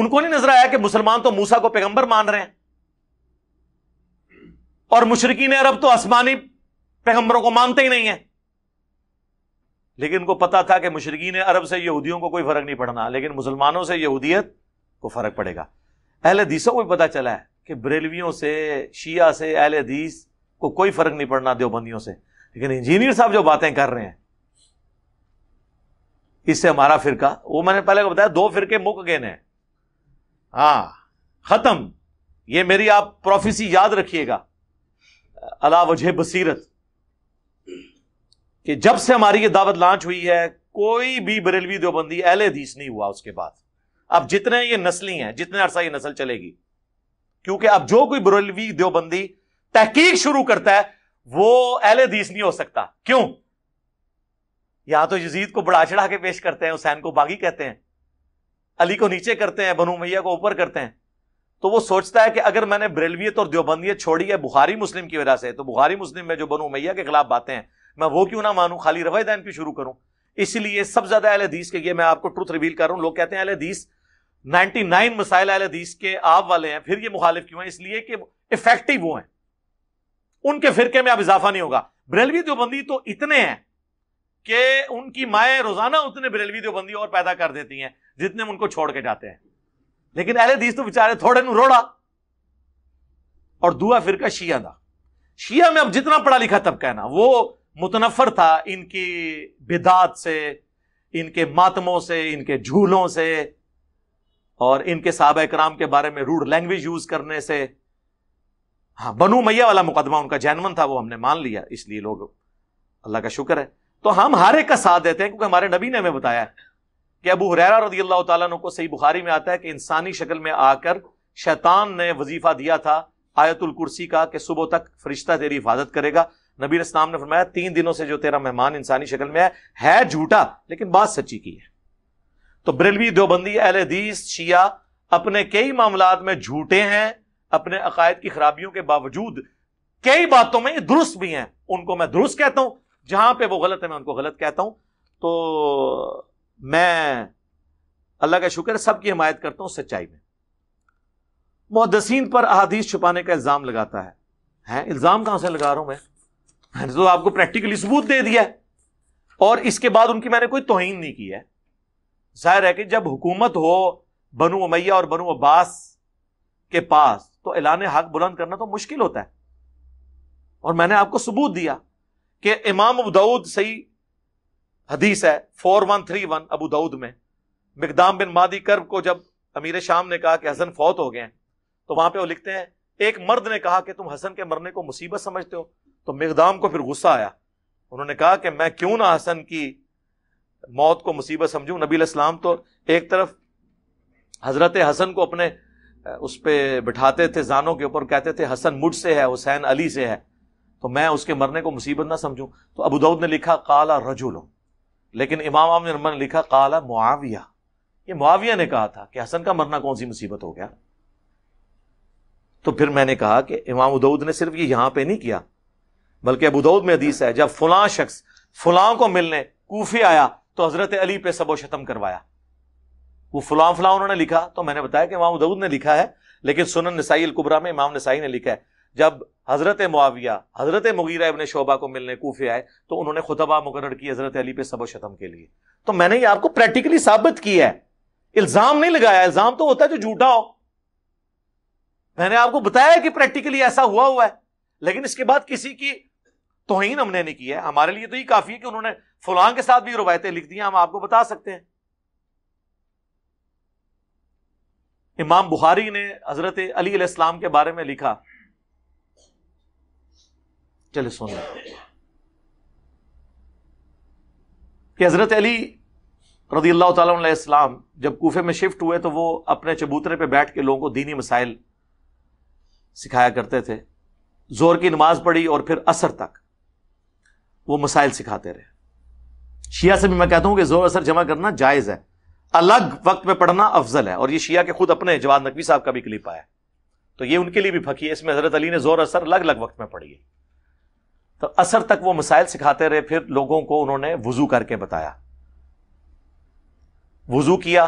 उनको नहीं नजर आया कि मुसलमान तो मूसा को पैगंबर मान रहे हैं और ने अरब तो आसमानी पैगंबरों को मानते ही नहीं है लेकिन उनको पता था कि ने अरब से यहूदियों को कोई फर्क नहीं पड़ना लेकिन मुसलमानों से यहूदियत को फर्क पड़ेगा अहल हदीसों को भी पता चला है कि बरेलवियों से शिया से अहल हदीस को कोई फर्क नहीं पड़ना देवबंदियों से लेकिन इंजीनियर साहब जो बातें कर रहे हैं इससे हमारा फिरका वो मैंने पहले को बताया दो फिरके मुक गए हैं हाँ खत्म ये मेरी आप प्रोफेसी याद रखिएगा अला वजह बसीरत कि जब से हमारी ये दावत लॉन्च हुई है कोई भी बरेलवी देवबंदी अहल हदीस नहीं हुआ उसके बाद अब जितने ये नस्ली हैं जितने अरसा ये नस्ल चलेगी क्योंकि अब जो कोई बरेलवी देवबंदी तहकीक शुरू करता है वो अहल हदीस नहीं हो सकता क्यों या तो यजीद को बढ़ा चढ़ा के पेश करते हैं हुसैन को बागी कहते हैं अली को नीचे करते हैं बनु मैया को ऊपर करते हैं तो वो सोचता है कि अगर मैंने बरेलवियत और देवबंदियत छोड़ी है बुखारी मुस्लिम की वजह से तो बुखारी मुस्लिम में जो बनू मैया के खिलाफ बातें हैं मैं वो क्यों ना मानूं खाली दैन की शुरू करूं इसलिए सब ज्यादा अहल हदीस के मैं आपको ट्रुथ रिवील कर रहा लोग कहते हैं अहल हदीस नाइन मसाइल अहल हदीस के आप वाले हैं फिर ये मुखालिफ क्यों है इसलिए कि इफेक्टिव वो हैं उनके फिरके में अब इजाफा नहीं होगा बरेलवी देवबंदी तो इतने हैं कि उनकी माएँ रोजाना उतने बरेलवी देवबंदी और पैदा कर देती हैं जितने उनको छोड़ के जाते हैं लेकिन अहले दीस तो बेचारे थोड़े न रोड़ा और दुआ फिरका शिया था शिया में अब जितना पढ़ा लिखा तब कहना वो मुतनफर था इनकी बिदात से इनके मातमों से इनके झूलों से और इनके साहब कराम के बारे में रूड लैंग्वेज यूज करने से हाँ बनु मैया वाला मुकदमा उनका जैनमन था वो हमने मान लिया इसलिए लोग अल्लाह का शुक्र है तो हम हर एक का साथ देते हैं क्योंकि हमारे नबी ने हमें बताया कि अबू हुरैरा रजी अल्लाह तु को सही बुखारी में आता है कि इंसानी शक्ल में आकर शैतान ने वजीफा दिया था आयतुल कुर्सी का कि सुबह तक फरिश्ता तेरी हिफाजत करेगा नबी इस्लाम ने फरमाया तीन दिनों से जो तेरा मेहमान इंसानी शक्ल में है झूठा लेकिन बात सच्ची की है तो ब्रिलवी देवबंदी अहल शिया अपने कई मामला में झूठे हैं अपने अकायद की खराबियों के बावजूद कई बातों में दुरुस्त भी हैं उनको मैं दुरुस्त कहता हूं जहां पर वो गलत है मैं उनको गलत कहता हूं तो मैं अल्लाह का शुक्र है सबकी हिमायत करता हूं सच्चाई में मुहदसिन पर अहादीस छुपाने का इल्ज़ाम लगाता है हैं इल्ज़ाम कहां से लगा रहा हूं मैं मैंने तो आपको प्रैक्टिकली सबूत दे दिया और इसके बाद उनकी मैंने कोई तोहिन नहीं की है जाहिर है कि जब हुकूमत हो बनु उमैया और बनु अब्बास के पास तो ऐलान हक बुलंद करना तो मुश्किल होता है और मैंने आपको सबूत दिया कि इमाम अबू दाऊद सही हदीस है फोर वन थ्री वन अबू दाऊद में मकदाम बिन मादी कर्ब को जब अमीर शाम ने कहा कि हसन फौत हो गए हैं तो वहां पे वो लिखते हैं एक मर्द ने कहा कि तुम हसन के मरने को मुसीबत समझते हो तो मकदाम को फिर गुस्सा आया उन्होंने कहा कि मैं क्यों ना हसन की मौत को मुसीबत समझू नबी तो एक तरफ हजरत हसन को अपने उस पर बिठाते थे जानों के ऊपर कहते थे हसन मुठ से है हुसैन अली से है तो मैं उसके मरने को मुसीबत ना समझूं तो अबू दाऊद ने लिखा काला रजुल लेकिन इमाम आमिर ने लिखा काला मुआविया ये मुआविया ने कहा था कि हसन का मरना कौन सी मुसीबत हो गया तो फिर मैंने कहा कि इमाम उदऊद ने सिर्फ ये यहां पे नहीं किया बल्कि अबूदाऊद में हदीस है जब फुलां शख्स फुलाओं को मिलने कूफी आया तो हजरत अली पे सबो करवाया वो फुलां फुलां उन्होंने लिखा तो मैंने बताया कि इमाम दाऊद ने लिखा है लेकिन सुन नसाई अलकुबरा में इमाम नसाई ने लिखा है जब हज़रत मुआविया हज़रत मुगीरा इबन शोबा को मिलने कोफे आए तो उन्होंने खुतबा मुकर की हज़रत अली पे सबो शतम के लिए तो मैंने ये आपको प्रैक्टिकली साबित किया है इल्ज़ाम नहीं लगाया इल्ज़ाम तो होता है जो झूठा हो मैंने आपको बताया कि प्रैक्टिकली ऐसा हुआ हुआ है लेकिन इसके बाद किसी की तोहन हमने नहीं किया है हमारे लिए तो ये काफ़ी है कि उन्होंने फुलां के साथ भी रवायतें लिख दी हम आपको बता सकते हैं इमाम बुहारी ने हजरत अली इस्लाम के बारे में लिखा चले सुन कि हजरत अली रदी अल्लाह तलाम जब कोफे में शिफ्ट हुए तो वो अपने चबूतरे पे बैठ के लोगों को दीनी मसाइल सिखाया करते थे जोर की नमाज पढ़ी और फिर असर तक वो मसाइल सिखाते रहे शिया से भी मैं कहता हूं कि जोर असर जमा करना जायज़ है अलग वक्त में पढ़ना अफजल है और ये शिया के खुद अपने जवाब नकवी साहब का भी क्लिप आया तो ये उनके लिए भी फकी है इसमें हजरत अली ने जोर असर अलग अलग वक्त में पढ़ी है तो असर तक वो मिसाइल सिखाते रहे फिर लोगों को उन्होंने वजू करके बताया वजू किया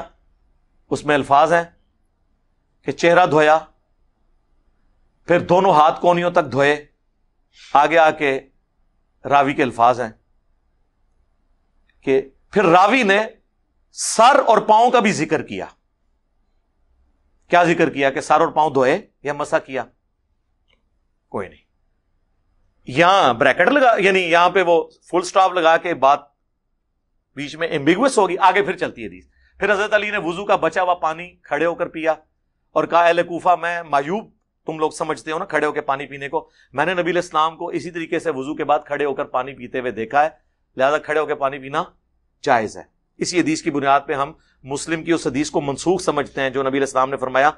उसमें अल्फाज हैं कि चेहरा धोया फिर दोनों हाथ कोनियों तक धोए आगे आके रावी के अल्फाज हैं कि फिर रावी ने सर और पांव का भी जिक्र किया क्या जिक्र किया कि सर और पांव धोए या मसा किया कोई नहीं यहां ब्रैकेट लगा यानी यहां पे वो फुल स्टॉप लगा के बात बीच में एम्बिगुअस होगी आगे फिर चलती है हदीस फिर हजरत अली ने वजू का बचा हुआ पानी खड़े होकर पिया और कहा अहल कूफा मैं मायूब तुम लोग समझते हो ना खड़े होकर पानी पीने को मैंने नबी इस्लाम को इसी तरीके से वजू के बाद खड़े होकर पानी पीते हुए देखा है लिहाजा खड़े होकर पानी पीना जायज है इसी हदीस की बुनियाद पर हम मुस्लिम की उस हदीस को मनसूख समझते हैं जो नबी इस्लाम ने फरमाया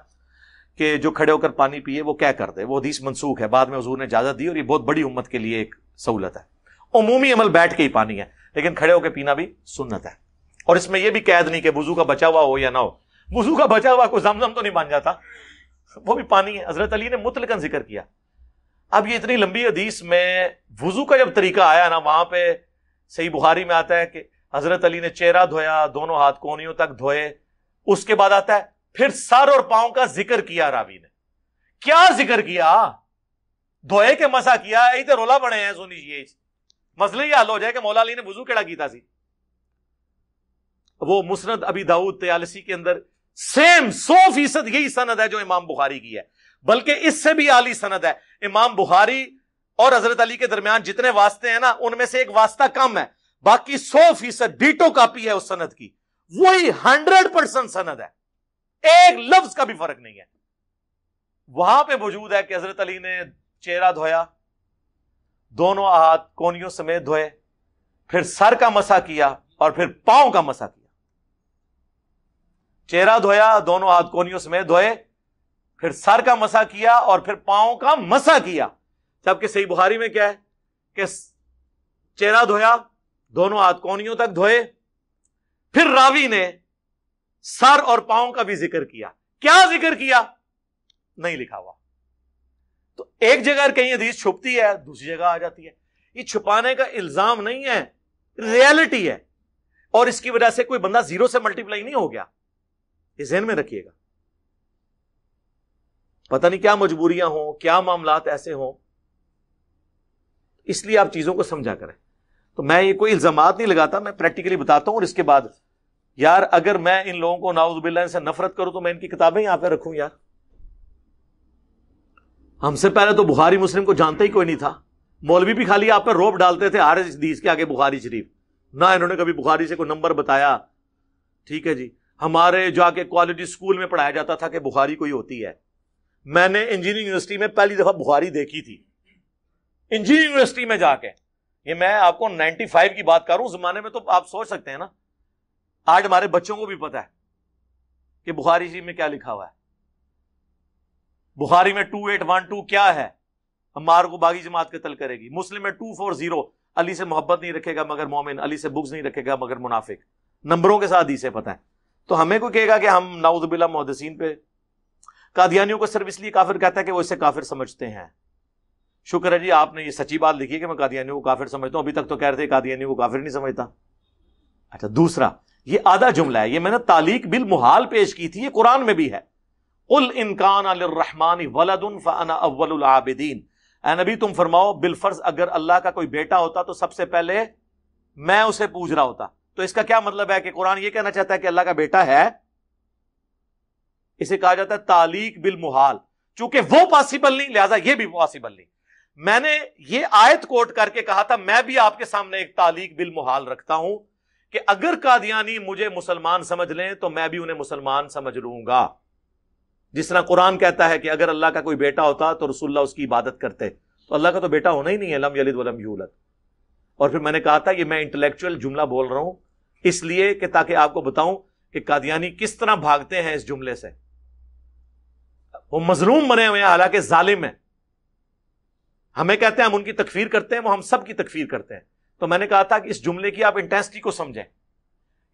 कि जो खड़े होकर पानी पिए वो क्या करते दे वो हदीस मनसूख है बाद में हजूर ने इजाजत दी और ये बहुत बड़ी उम्मत के लिए एक सहूलत है अमूमी अमल बैठ के ही पानी है लेकिन खड़े होकर पीना भी सुन्नत है और इसमें यह भी कैद नहीं कि वजू का बचा हुआ हो या ना हो वजू का बचा हुआ कोई जमजम तो नहीं मान जाता वो भी पानी है हजरत अली ने मुतलकन जिक्र किया अब ये इतनी लंबी हदीस में वजू का जब तरीका आया ना वहां पर सही बुखारी में आता है कि हजरत अली ने चेहरा धोया दोनों हाथ कोनियों तक धोए उसके बाद आता है फिर सर और पांव का जिक्र किया रावी ने क्या जिक्र किया धोए के मसा किया यही तो रोला बने हैं सुनी ये मसले ही हल हो जाए कि मौला अली ने वजू केड़ा किया सी वो मुसरत अबी दाऊद तयालसी के अंदर सेम सौ फीसद यही सनद है जो इमाम बुखारी की है बल्कि इससे भी आली सनद है इमाम बुखारी और हजरत अली के दरमियान जितने वास्ते हैं ना उनमें से एक वास्ता कम है बाकी सौ फीसद डीटो कापी है उस सनद की वही हंड्रेड परसेंट सनद है एक लफ्ज का भी फर्क नहीं है वहां पे मौजूद है कि हजरत अली ने चेहरा धोया दोनों हाथ कोनियों समेत धोए फिर सर का मसा किया और फिर पांव का मसा किया चेहरा धोया दोनों हाथ कोनियों समेत धोए फिर सर का मसा किया और फिर पांव का मसा किया जबकि सही बुहारी में क्या है कि चेहरा धोया दोनों हाथ कोनियों तक धोए फिर रावी ने सर और पांव का भी जिक्र किया क्या जिक्र किया नहीं लिखा हुआ तो एक जगह कहीं अधीज छुपती है दूसरी जगह आ जाती है ये छुपाने का इल्जाम नहीं है रियलिटी है और इसकी वजह से कोई बंदा जीरो से मल्टीप्लाई नहीं हो गया ये जहन में रखिएगा पता नहीं क्या मजबूरियां हो क्या मामला ऐसे हों इसलिए आप चीजों को समझा करें तो मैं ये कोई इल्जाम नहीं लगाता मैं प्रैक्टिकली बताता हूं और इसके बाद यार अगर मैं इन लोगों को नाउजुबिल्ला से नफरत करूं तो मैं इनकी किताबें यहां पर रखूं यार हमसे पहले तो बुखारी मुस्लिम को जानता ही कोई नहीं था मौलवी भी खाली आप पर रोप डालते थे हार हदीस के आगे बुखारी शरीफ ना इन्होंने कभी बुखारी से कोई नंबर बताया ठीक है जी हमारे जो आके कॉलेज स्कूल में पढ़ाया जाता था कि बुखारी कोई होती है मैंने इंजीनियरिंग यूनिवर्सिटी में पहली दफा बुखारी देखी थी इंजीनियरिंग यूनिवर्सिटी में जाके ये मैं आपको 95 की बात करूं जमाने में तो आप सोच सकते हैं ना आज हमारे बच्चों को भी पता है कि बुखारी जी में क्या लिखा हुआ है बुखारी में टू एट वन टू क्या है हमार को बागी जमात कतल करेगी मुस्लिम में टू फोर जीरो अली से मोहब्बत नहीं रखेगा मगर मोमिन अली से बुक्स नहीं रखेगा मगर मुनाफिक नंबरों के साथ इसे पता है तो हमें को कहेगा कि हम नाउदबिल्ला मोहदसिन पे कादियानियों को सिर्फ इसलिए काफिर कहता है कि वो इसे काफिर समझते हैं शुक्र है जी आपने ये सच्ची बात लिखी है कि मैं कादियानी को काफिर समझता हूं अभी तक तो कह रहे थे कादियानी को काफिर नहीं समझता अच्छा दूसरा ये आधा जुमला है ये मैंने तालीक बिल मुहाल पेश की थी ये कुरान में भी है उल इनकान अलरहमानी वलदन फ़ना अव्वल आबिदीन नबी तुम फरमाओ बिलफर्ज अगर अल्लाह का कोई बेटा होता तो सबसे पहले मैं उसे पूछ रहा होता तो इसका क्या मतलब है कि कुरान ये कहना चाहता है कि अल्लाह का बेटा है इसे कहा जाता है तालीक बिल मुहाल चूंकि वो पॉसिबल नहीं लिहाजा ये भी पॉसिबल नहीं मैंने ये आयत कोट करके कहा था मैं भी आपके सामने एक तालीक बिल मुहाल रखता हूं कि अगर कादियानी मुझे मुसलमान समझ लें तो मैं भी उन्हें मुसलमान समझ लूंगा जिस तरह कुरान कहता है कि अगर अल्लाह का कोई बेटा होता तो रसुल्ला उसकी इबादत करते तो अल्लाह का तो बेटा होना ही नहीं है लम यलिद और फिर मैंने कहा था कि मैं इंटेलेक्चुअल जुमला बोल रहा हूं इसलिए कि ताकि आपको बताऊं कि कादियानी किस तरह भागते हैं इस जुमले से वो मजलूम बने हुए हैं हालांकि जालिम है हमें कहते हैं हम उनकी तकफीर करते हैं वो हम सबकी तकफीर करते हैं तो मैंने कहा था कि इस जुमले की आप इंटेंसिटी को समझें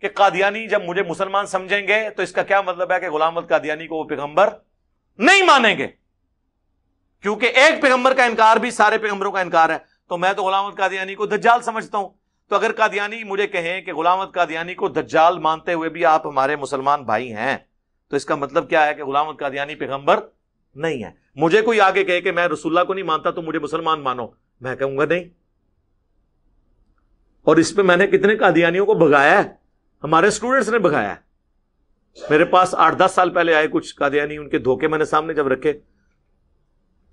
कि कादियानी जब मुझे मुसलमान समझेंगे तो इसका क्या मतलब है कि गुलाम कादियानी को वो पैगंबर नहीं मानेंगे क्योंकि एक पैगंबर का इनकार भी सारे पैगंबरों का इनकार है तो मैं तो गुलाम कादियानी को दज्जाल समझता हूं तो अगर कादियानी मुझे कहें कि गुलाम कादियानी को दज्जाल मानते हुए भी आप हमारे मुसलमान भाई हैं तो इसका मतलब क्या है कि गुलाम कादियानी पैगंबर नहीं है मुझे कोई आगे कहे कि मैं रसुल्ला को नहीं मानता तो मुझे मुसलमान मानो मैं कहूंगा नहीं और इस पे मैंने कितने कादियानियों को भगाया है हमारे स्टूडेंट्स ने भगाया है मेरे पास आठ दस साल पहले आए कुछ कादियानी उनके धोखे मैंने सामने जब रखे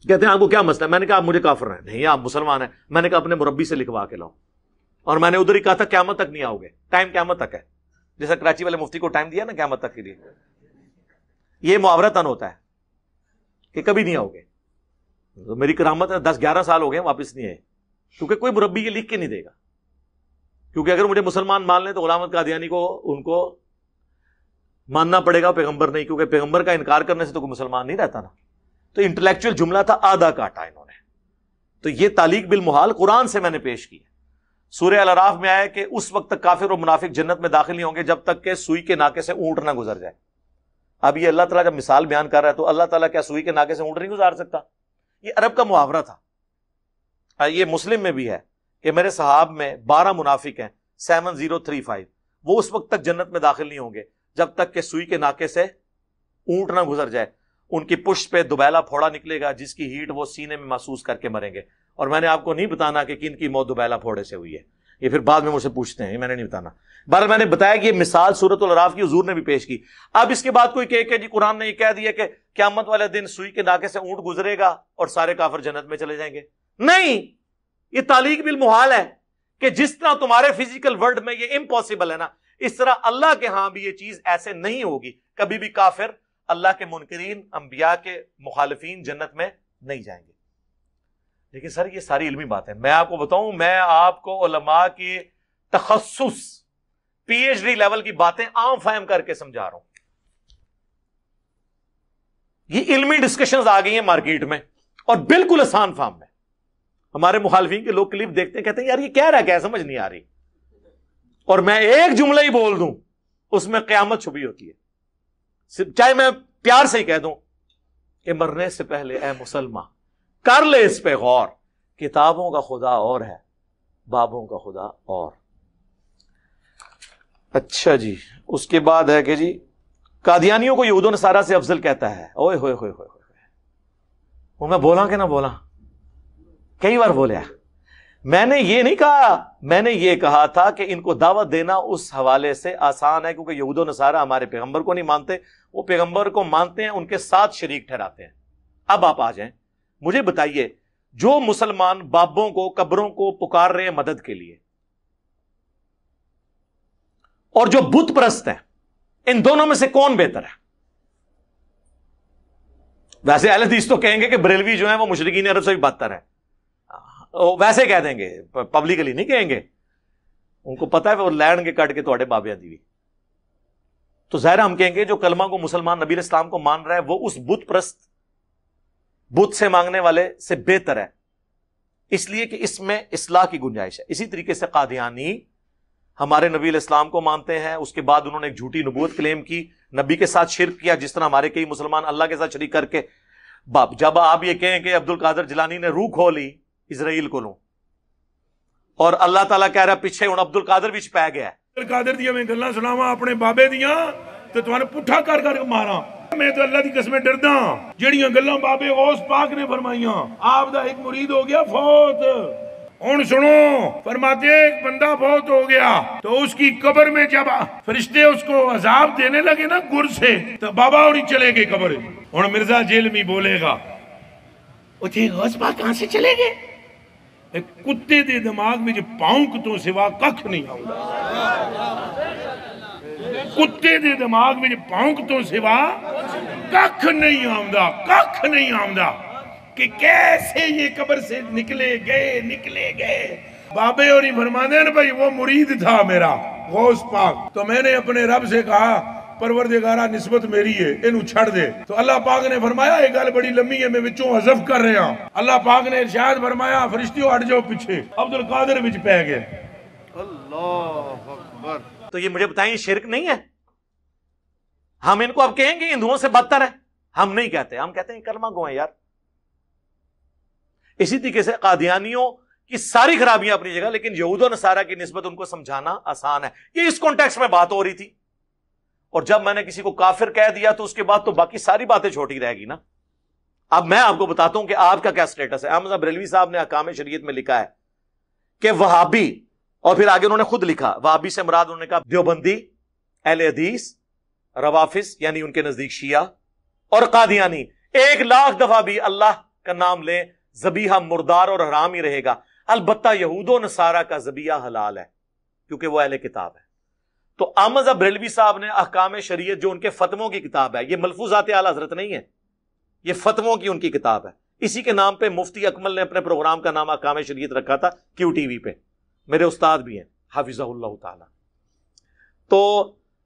कहते हैं आपको क्या मसला है मैंने कहा आप मुझे काफर हैं नहीं आप मुसलमान हैं मैंने कहा अपने मुरब्बी से लिखवा के लाओ और मैंने उधर ही कहा था क्यामत तक नहीं आओगे टाइम क्यामत तक है जैसा कराची वाले मुफ्ती को टाइम दिया ना क्यामत तक के लिए ये मुआवरा तन होता है कि कभी नहीं आओगे तो मेरी करामत है दस ग्यारह साल हो गए वापस नहीं आए क्योंकि कोई मुरबी ये लिख के नहीं देगा क्योंकि अगर मुझे मुसलमान मान लें तो गुलाम कादियानी को उनको मानना पड़ेगा पैगंबर नहीं क्योंकि पैगंबर का इनकार करने से तो कोई मुसलमान नहीं रहता ना तो इंटेलेक्चुअल जुमला था आधा काटा इन्होंने तो यह तालीक बिल मुहाल कुरान से मैंने पेश की सूर्य अलराफ में आया कि उस वक्त तक काफिर और मुनाफिक जन्नत में दाखिल नहीं होंगे जब तक के सुई के नाके से ऊंट ना गुजर जाए अब ये अल्लाह तला जब मिसाल बयान कर रहा है तो अल्लाह तला क्या सुई के नाके से ऊँट नहीं गुजार सकता ये अरब का मुहावरा था हाँ, ये मुस्लिम में भी है कि मेरे साहब में बारह मुनाफिक हैं सेवन जीरो थ्री फाइव वो उस वक्त तक जन्नत में दाखिल नहीं होंगे जब तक के सुई के नाके से ऊंट ना गुजर जाए उनकी पुष्ट पे दुबैला फोड़ा निकलेगा जिसकी हीट वो सीने में महसूस करके मरेंगे और मैंने आपको नहीं बताना कि किन की मौत दुबैला फोड़े से हुई है ये फिर बाद में मुझसे पूछते हैं मैंने नहीं बताना बहर मैंने बताया कि ये मिसाल सूरत अराफ की हजूर ने भी पेश की अब इसके बाद कोई कहे जी कुरान ने यह कह दिया कि क्या मत वाले दिन सुई के नाके से ऊंट गुजरेगा और सारे काफर जन्नत में चले जाएंगे नहीं ये तालीक बिल मुहाल है कि जिस तरह तुम्हारे फिजिकल वर्ल्ड में यह इम्पॉसिबल है ना इस तरह अल्लाह के यहां भी ये चीज ऐसे नहीं होगी कभी भी काफिर अल्लाह के मुनकरीन अंबिया के मुखालफी जन्नत में नहीं जाएंगे लेकिन सर ये सारी इलमी बात है मैं आपको बताऊं मैं आपको उलमा के तखसस पीएचडी लेवल की बातें आम फैम करके समझा रहा हूं ये इलमी डिस्कशन आ गई है मार्केट में और बिल्कुल आसान फार्म में हमारे मुखालफी के लोग क्लिप देखते हैं कहते हैं यार ये कह रहा है क्या समझ नहीं आ रही और मैं एक जुमला ही बोल दू उसमें क्यामत छुपी होती है सिर्फ चाहे मैं प्यार से ही कह दू कि मरने से पहले ए मुसलमान कर ले इस पे गौर किताबों का खुदा और है बाबों का खुदा और अच्छा जी उसके बाद है कि जी कादियानियों को यहूदो नसारा से अफजल कहता है ओए होए होए होए वो मैं बोला कि ना बोला कई बार बोलिया मैंने ये नहीं कहा मैंने ये कहा था कि इनको दावत देना उस हवाले से आसान है क्योंकि यहूदो नसारा हमारे पैगंबर को नहीं मानते वो पैगंबर को मानते हैं उनके साथ शरीक ठहराते हैं अब आप आ जाए मुझे बताइए जो मुसलमान बाबों को कब्रों को पुकार रहे हैं मदद के लिए और जो बुत परस्त हैं इन दोनों में से कौन बेहतर है वैसे अहलदीस तो कहेंगे कि बरेलवी जो है वो मुशरकिन अरब से भी बदतर है वैसे कह देंगे पब्लिकली नहीं कहेंगे उनको पता है वो लैंड के कट के थोड़े बाबिया दी तो जाहिर हम कहेंगे जो कलमा को मुसलमान नबी इस्लाम को मान रहा है वो उस बुत परस्त बुद्ध से मांगने वाले से बेहतर है इसलिए कि इसमें इसलाह की गुंजाइश है इसी तरीके से कादियानी हमारे नबी इस्लाम को मानते हैं उसके बाद उन्होंने एक झूठी नबूत क्लेम की नबी के साथ शिरक किया जिस तरह हमारे कई मुसलमान अल्लाह के साथ शरीक करके बाप जब आप ये कहें कि अब्दुल कादर जिलानी ने रूह खो ली इसराइल को लू और अल्लाह तला कह रहा पीछे हूं अब्दुल कादर भी पै गया अब्दुल कादर दिया मैं गल्ला सुनावा अपने बाबे दिया मैं तो अल्लाह की डरदा बाबे गौस पाक ने एक मुरीद हो गया फौत हूं सुनो फरमाते एक बंदा फौत हो गया तो उसकी कब्र में जब फरिश्ते उसको अजाब देने लगे ना गुर से तो बाबा और ही चले गए कब्र हूं मिर्जा जेल में बोलेगा गौस पाक कहां से चले गए कुत्ते दे दिमाग में जो तो सिवा कख नहीं आऊंगा कुत्ते दे दिमाग में ਭੌਂਕ तो सिवा कख नहीं आंदा कख नहीं आंदा कि कैसे ये कब्र से निकले गए निकले गए बाबे और ही फरमाते हैं भाई वो मुरीद था मेरा गौस पाक तो मैंने अपने रब से कहा परवरदिगारा निस्बत मेरी है इनू छड़ दे तो अल्लाह पाक ने फरमाया ये गल बड़ी लंबी है मैं विचों हजफ कर रहा अल्लाह पाक ने इरशाद फरमाया फरिश्तियों हट जाओ पीछे अब्दुल कादिर विच पै गए अल्लाह अकबर तो ये मुझे बताएं शिरक नहीं है हम इनको अब कहेंगे हिंदुओं से बदतर है हम नहीं कहते हम कहते हैं कलमा गो है यार इसी तरीके से कादियानियों की सारी खराबियां अपनी जगह लेकिन यहूद और नसारा की नस्बत उनको समझाना आसान है ये इस कॉन्टेक्स्ट में बात हो रही थी और जब मैंने किसी को काफिर कह दिया तो उसके बाद तो बाकी सारी बातें छोटी रहेगी ना अब मैं आपको बताता हूं कि आपका क्या स्टेटस है अहमद बरेलवी साहब ने अकाम शरीयत में लिखा है कि वहाबी और फिर आगे उन्होंने खुद लिखा वाबी से मुराद उन्होंने कहा देवबंदी एल हदीस रवाफिस यानी उनके नजदीक शिया और कादियानी एक लाख दफा भी अल्लाह का नाम ले जबीहा मुर्दार और हराम ही रहेगा अलबत् यहूदो नसारा का जबिया हलाल है क्योंकि वह अहल किताब है तो आमद बरेलवी साहब ने अहकाम शरीय जो उनके फतमों की किताब है यह मलफूजात आला हजरत नहीं है यह फतमों की उनकी किताब है इसी के नाम पर मुफ्ती अकमल ने अपने प्रोग्राम का नाम अहकाम शरीय रखा था क्यू टीवी पे मेरे उस्ताद भी हैं हाफिज़ाउल्ला तो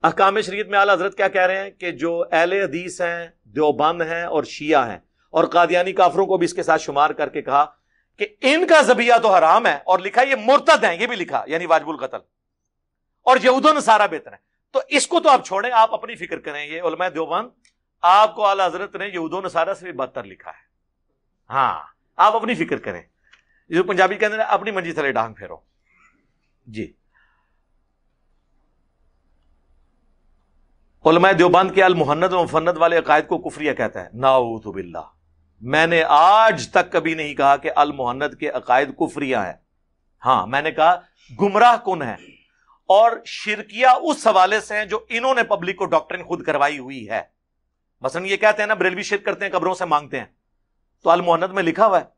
अकाम शरीत में आला हजरत क्या कह रहे हैं कि जो अहल हदीस हैं देवबंद हैं और शिया हैं और कादियानी काफरों को भी इसके साथ शुमार करके कहा कि इनका जबिया तो हराम है और लिखा ये मुरतद है ये भी लिखा यानी वाजबुल कतल और यहूदो सारा बेहतर है तो इसको तो आप छोड़ें आप अपनी फिक्र करें ये उलमा देवबंद आपको आला हजरत ने यहूदो नसारा से भी बदतर लिखा है हाँ आप अपनी फिक्र करें जो पंजाबी कहते हैं अपनी मंजिल थले डांग फेरो जी उलमा देवबंद के अलमहन्नत मुफन्नत वाले अकायद को कुफरिया कहता है नाऊत बिल्ला मैंने आज तक कभी नहीं कहा कि अल अलमहन्नत के अकायद कुफरिया है हां मैंने कहा गुमराह कौन है और शिरकिया उस हवाले से हैं जो इन्होंने पब्लिक को डॉक्टर खुद करवाई हुई है मसलन ये कहते हैं ना ब्रेलवी शिर करते हैं कब्रों से मांगते हैं तो अलमहन्नत में लिखा हुआ है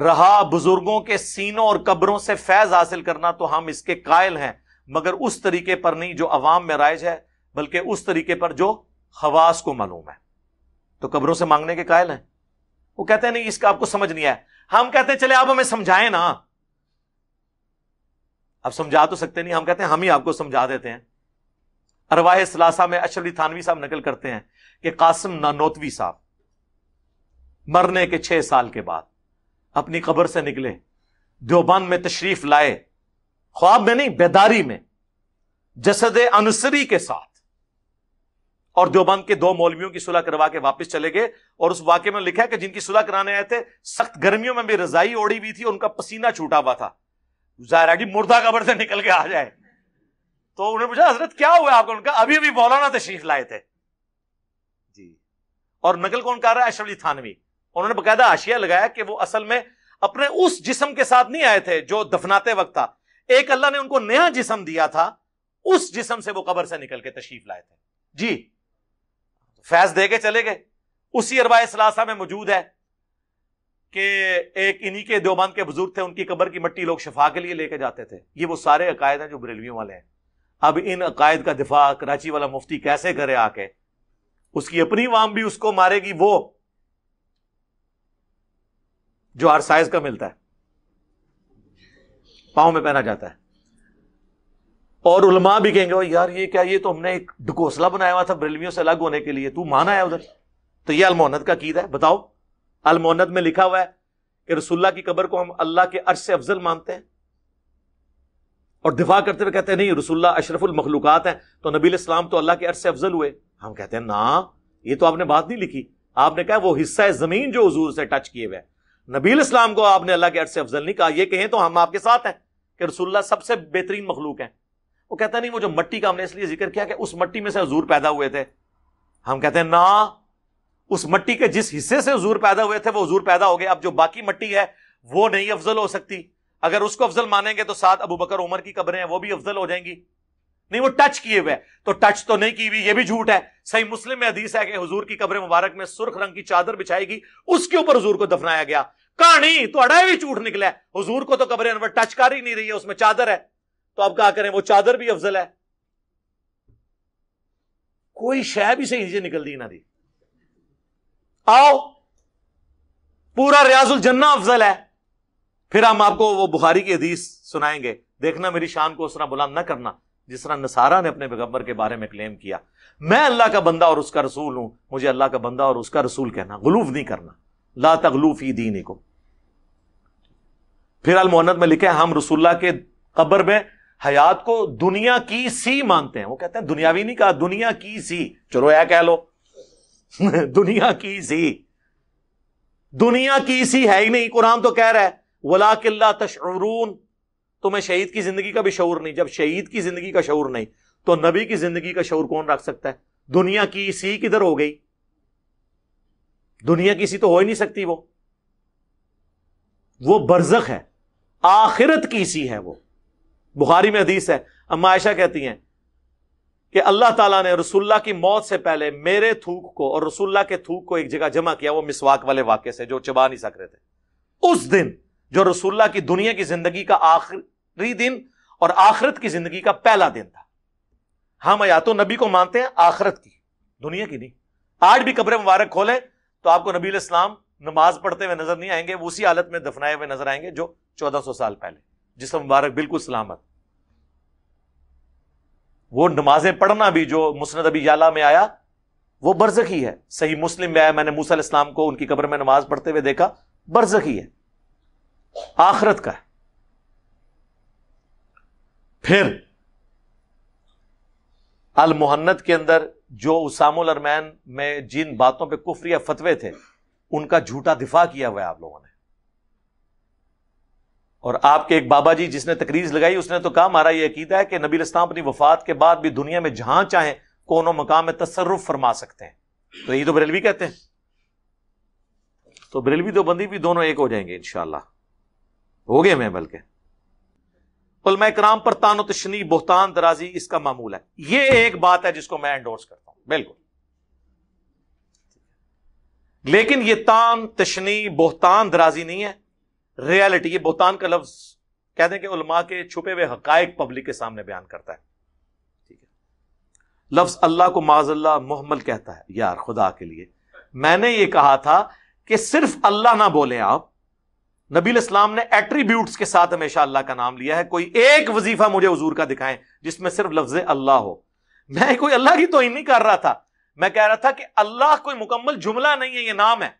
रहा बुजुर्गों के सीनों और कब्रों से फैज हासिल करना तो हम इसके कायल हैं मगर उस तरीके पर नहीं जो अवाम में राइज है बल्कि उस तरीके पर जो खवास को मालूम है तो कब्रों से मांगने के कायल हैं वो कहते हैं नहीं इसका आपको समझ नहीं आया हम कहते हैं चले आप हमें समझाए ना आप समझा तो सकते नहीं हम कहते हैं हम ही आपको समझा देते हैं अरवाह सलासा में अशरली थानवी साहब नकल करते हैं कि कासिम नानोतवी साहब मरने के छह साल के बाद अपनी कब्र से निकले देवबान में तशरीफ लाए ख्वाब में नहीं बेदारी में जसद अनुसरी के साथ और देवबंद के दो मौलवियों की सुलह करवा के वापस चले गए और उस वाक्य में लिखा कि जिनकी सुलह कराने आए थे सख्त गर्मियों में भी रजाई ओढ़ी हुई थी उनका पसीना छूटा हुआ था जाहिर की मुर्दा कबर से निकल के आ जाए तो उन्हें पूछा हजरत क्या हुआ आपको उनका अभी अभी बोलाना तशरीफ लाए थे और नकल कौन कर रहा है अशरफ अली थानवी उन्होंने बकायदा आशिया लगाया कि वो असल में अपने उस जिसम के साथ नहीं आए थे जो दफनाते वक्त था एक अल्लाह ने उनको नया जिसम दिया था उस जिसम से वो कबर से निकल के तशरीफ लाए थे जी फैज दे के चले गए उसी अरबा सलासा में मौजूद है कि एक इन्हीं के देवबंद के बुजुर्ग थे उनकी कबर की मट्टी लोग शफा के लिए लेके जाते थे ये वो सारे अकायद हैं जो बरेलवियों वाले हैं अब इन अकायद का दिफा कराची वाला मुफ्ती कैसे करे आके उसकी अपनी वाम भी उसको मारेगी वो जो हर साइज का मिलता है पाओ में पहना जाता है और उलमा भी कहेंगे यार ये क्या ये तो हमने एक ढकोसला बनाया हुआ था ब्रिलवियों से अलग होने के लिए तू माना है उधर तो ये अलमोहनत का कीद है बताओ अलमोहनत में लिखा हुआ है कि रसुल्ला की कबर को हम अल्लाह के अर्श से अफजल मानते हैं और दिफा करते हुए कहते हैं नहीं रसुल्ला अशरफुल मखलूकत है तो नबील इस्लाम तो अल्लाह के अर्श से अफजल हुए हम कहते हैं ना ये तो आपने बात नहीं लिखी आपने कहा वो हिस्सा है जमीन जो हजूर से टच किए हुए नबील इस्लाम को आपने अल्लाह के अर्ज से अफजल नहीं कहा यह कहें तो हम आपके साथ हैं कि रसुल्ला सबसे बेहतरीन मखलूक है वो कहता नहीं वो जो मट्टी का हमने इसलिए जिक्र किया कि उस मट्टी में से हजूर पैदा हुए थे हम कहते हैं ना उस मट्टी के जिस हिस्से से हजूर पैदा हुए थे वो हजूर पैदा हो गए अब जो बाकी मट्टी है वो नहीं अफजल हो सकती अगर उसको अफजल मानेंगे तो साथ अबू बकर उमर की कबरें हैं वो भी अफजल हो जाएंगी नहीं वो टच किए हुए तो टच तो नहीं की हुई ये भी झूठ है सही मुस्लिम में हदीस है कि हजूर की कब्र मुबारक में सुर्ख रंग की चादर बिछाएगी उसके ऊपर हजूर को दफनाया गया कहानी थोड़ा भी झूठ निकला है हजूर को तो कब्र अनवर टच कर ही नहीं रही है उसमें चादर है तो आप क्या करें वो चादर भी अफजल है कोई शह भी सही नीचे निकल दी ना दी आओ पूरा रियाजुल जन्ना अफजल है फिर हम आपको वो बुखारी की हदीस सुनाएंगे देखना मेरी शान को उस तरह बुलंद न करना जिस तरह नसारा ने अपने बेगम्बर के बारे में क्लेम किया मैं अल्लाह का बंदा और उसका रसूल हूं मुझे अल्लाह का बंदा और उसका रसूल कहना गलूफ नहीं करना ला तगलूफी दीने को फिर अलमोहनत में लिखे हम रसुल्ला के कबर में हयात को दुनिया की सी मानते हैं वो कहते हैं दुनियावी नहीं कहा दुनिया की सी चलो या कह लो दुनिया की सी दुनिया की सी है ही नहीं कुरान तो कह रहा है वला किला तशरून तो मैं शहीद की जिंदगी का भी शौर नहीं जब शहीद की जिंदगी का शौर नहीं तो नबी की जिंदगी का शौर कौन रख सकता है दुनिया की सी किधर हो गई दुनिया की सी तो हो ही नहीं सकती वो वो बरजक है आखिरत की सी है वो बुखारी में हदीस है अम्मा आयशा कहती हैं कि अल्लाह ताला ने रसुल्ला की मौत से पहले मेरे थूक को और रसुल्ला के थूक को एक जगह जमा किया वो मिसवाक वाले वाक्य से जो चबा नहीं सक रहे थे उस दिन जो रसुल्ला की दुनिया की जिंदगी का आखिरी दिन और आखिरत की जिंदगी का पहला दिन था हम या तो नबी को मानते हैं आखिरत की दुनिया की नहीं आज भी कब्र मुबारक खोले तो आपको नबी इस्लाम नमाज पढ़ते हुए नजर नहीं आएंगे उसी हालत में दफनाए हुए नजर आएंगे जो चौदह सौ साल पहले जिसम मुबारक बिल्कुल सलामत वो नमाजें पढ़ना भी जो मुस्ंद अबी याला में आया वो बरजखी है सही मुस्लिम में आया मैंने मूसल इस्लाम को उनकी कब्र में नमाज पढ़ते हुए देखा बरजखी है आखरत का है फिर अल मोहन्नत के अंदर जो उसामुल में जिन बातों पर कुफरी फतवे थे उनका झूठा दिफा किया हुआ है आप लोगों ने और आपके एक बाबा जी जिसने तकरीज लगाई उसने तो कहा हमारा यह अकीदा है कि नबी इस्लाम अपनी वफात के बाद भी दुनिया में जहां चाहे कोनो मकाम में तसरुफ फरमा सकते हैं तो यही तो बरेलवी कहते हैं तो बरेलवी दो बंदी भी दोनों एक हो जाएंगे इनशाला हो गए मैं बल्कि उलमा कराम पर तानो तशनी बोहतान दराजी इसका मामूल है यह एक बात है जिसको मैं एंडोर्स करता हूं बिल्कुल लेकिन ये तान तशनी बोहतान दराजी नहीं है रियलिटी ये बोहतान का लफ्ज कहते हैं कि उलमा के छुपे हुए हकायक पब्लिक के सामने बयान करता है ठीक है लफ्ज अल्लाह को माजल्ला मोहम्मल कहता है यार खुदा के लिए मैंने ये कहा था कि सिर्फ अल्लाह ना बोले आप नबी इस्लाम ने एट्रीब्यूट के साथ हमेशा अल्लाह का नाम लिया है कोई एक वजीफा मुझे हजूर का दिखाएं जिसमें सिर्फ लफ्ज अल्लाह हो मैं कोई अल्लाह की तो नहीं कर रहा था मैं कह रहा था कि अल्लाह कोई मुकम्मल जुमला नहीं है ये नाम है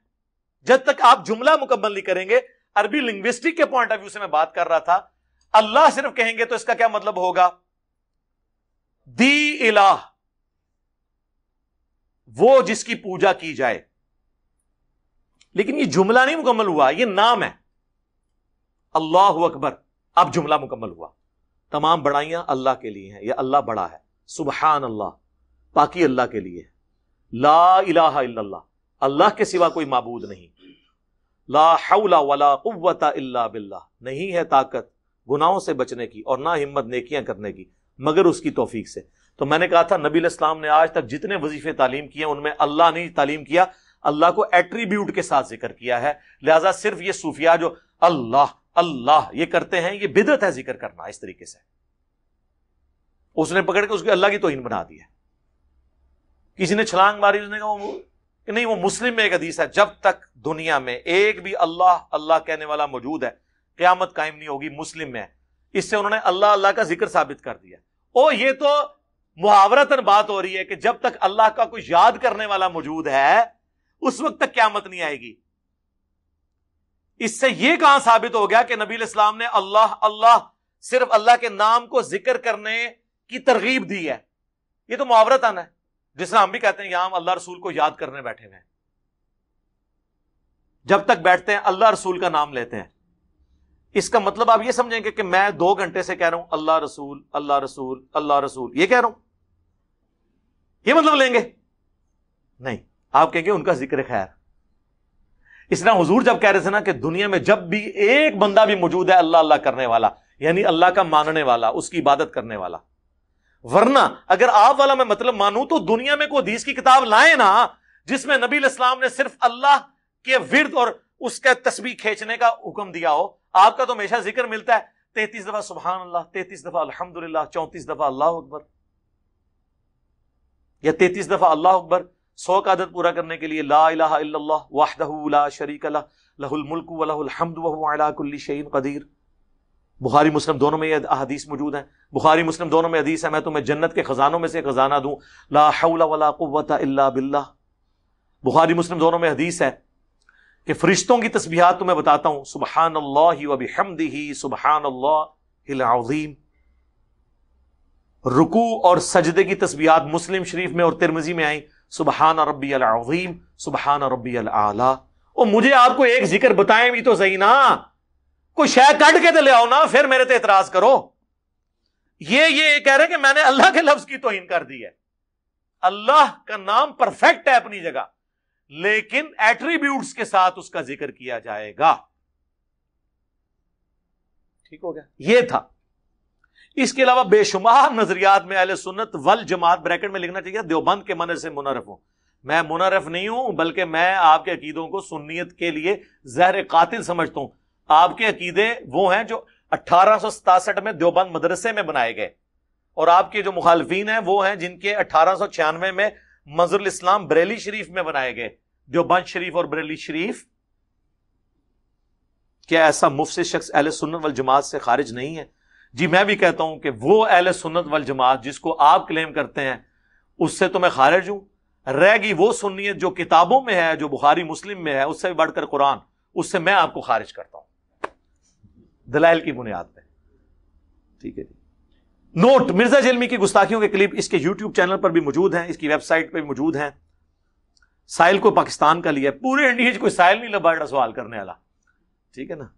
जब तक आप जुमला मुकम्मल नहीं करेंगे अरबी लिंग्विस्टिक के पॉइंट ऑफ व्यू से मैं बात कर रहा था अल्लाह सिर्फ कहेंगे तो इसका क्या मतलब होगा दी इलाह वो जिसकी पूजा की जाए लेकिन ये जुमला नहीं मुकम्मल हुआ ये नाम है अल्लाह अकबर अब जुमला मुकम्मल हुआ तमाम बड़ाइयां अल्लाह के लिए हैं या अल्लाह बड़ा है सुबहान अल्लाह पाकि अल्लाह के लिए है ला इलाहा इल्लल्लाह अल्लाह के सिवा कोई मबूद नहीं ला हौला वला कुव्वता इल्ला बिल्ला नहीं है ताकत गुनाहों से बचने की और ना हिम्मत नेकियां करने की मगर उसकी तोफीक से तो मैंने कहा था नबी इस्लाम ने आज तक जितने वजीफे तालीम किए उनमें अल्लाह ने तालीम किया अल्लाह को एट्रीब्यूट के साथ जिक्र किया है लिहाजा सिर्फ ये सूफिया जो अल्लाह अल्लाह ये करते हैं ये बिदत है जिक्र करना इस तरीके से उसने पकड़ के उसकी अल्लाह की तोहिन बना दिया किसी ने छलांग मारी उसने कहा वो कि नहीं वो मुस्लिम में एक हदीस है जब तक दुनिया में एक भी अल्लाह अल्लाह कहने वाला मौजूद है क्यामत कायम नहीं होगी मुस्लिम में इससे उन्होंने अल्लाह अल्लाह का जिक्र साबित कर दिया ओ ये तो मुहावरतन बात हो रही है कि जब तक अल्लाह का कोई याद करने वाला मौजूद है उस वक्त तक क्यामत नहीं आएगी इससे यह कहां साबित हो गया कि नबी इस्लाम ने अल्लाह अल्लाह सिर्फ अल्लाह के नाम को जिक्र करने की तरगीब दी है यह तो मुहावरतन है जिस तरह हम भी कहते हैं यहां अल्लाह रसूल को याद करने बैठे हुए जब तक बैठते हैं अल्लाह रसूल का नाम लेते हैं इसका मतलब आप यह समझेंगे कि मैं दो घंटे से कह रहा हूं अल्लाह रसूल अल्लाह रसूल अल्लाह रसूल ये कह रहा हूं यह मतलब लेंगे नहीं आप कहेंगे उनका जिक्र खैर इस तरह हजूर जब कह रहे थे ना कि दुनिया में जब भी एक बंदा भी मौजूद है अल्लाह अल्लाह करने वाला यानी अल्लाह का मानने वाला उसकी इबादत करने वाला वरना अगर आप वाला मैं मतलब मानूं तो दुनिया में कोई दीस की किताब लाए ना जिसमें नबी इस्लाम ने सिर्फ अल्लाह के विरद और उसका तस्वीर खींचने का हुक्म दिया हो आपका तो हमेशा जिक्र मिलता है तैतीस दफा सुबहान अल्लाह तैतीस दफा अलहमदुल्ला चौंतीस दफा अल्लाह अकबर या तैतीस दफा अल्लाह अकबर सौ का आदत पूरा करने के लिए ला वाहदहू ला शरीक लहुल मुल्क बुखारी मुस्लिम दोनों में यह हदीस मौजूद है बुखारी मुस्लिम दोनों में हदीस है मैं तुम्हें जन्नत के ख़जानों में से ख़जाना दूँ ला हौला कुत अल्ला बिल्ला बुखारी मुस्लिम दोनों में हदीस है कि फरिश्तों की तस्बीहात तुम्हें बताता हूँ सुबहान अल्लाह वबी हमदी सुबहान अल्लाम रुकू और सजदे की तस्बीहात मुस्लिम शरीफ में और तिरमजी में आई सुबहान रबी अलाम सुबहान रबी अला और मुझे आपको एक जिक्र बताएं भी तो सही ना कोई शह कट के तो ले आओ ना फिर मेरे ते तो इतराज करो ये ये कह रहे हैं कि मैंने अल्लाह के लफ्ज की तोहिन कर दी है अल्लाह का नाम परफेक्ट है अपनी जगह लेकिन एट्रीब्यूट के साथ उसका जिक्र किया जाएगा ठीक हो गया यह था इसके अलावा बेशुमार नजरियात में अहल सुन्नत वल जमात ब्रैकेट में लिखना चाहिए देवबंद के मन से मुनरफ हूं मैं मुनरफ नहीं हूं बल्कि मैं आपके अकीदों को सुन्नीत के लिए जहर कातिल समझता हूं आपके अकीदे वो हैं जो अट्ठारह में देवबंद मदरसे में बनाए गए और आपके जो मुखालफन हैं वो हैं जिनके अट्ठारह में मजरुल इस्लाम बरेली शरीफ में बनाए गए देवबंद शरीफ और बरेली शरीफ क्या ऐसा मुफ्त शख्स अहल सुन्नत वाल जमात से खारिज नहीं है जी मैं भी कहता हूं कि वो अहल सुन्नत वाल जमात जिसको आप क्लेम करते हैं उससे तो मैं खारिज हूं रह गई वो सुन्नीत जो किताबों में है जो बुखारी मुस्लिम में है उससे भी बढ़कर कुरान उससे मैं आपको खारिज करता हूं दलाइल की बुनियाद पर ठीक है जी नोट मिर्जा जिलमी की गुस्ताखियों के क्लिप इसके यूट्यूब चैनल पर भी मौजूद है इसकी वेबसाइट पर भी मौजूद है साहिल को पाकिस्तान का लिया पूरे इंडिया कोई साहिल नहीं लबाड़ा सवाल करने वाला ठीक है ना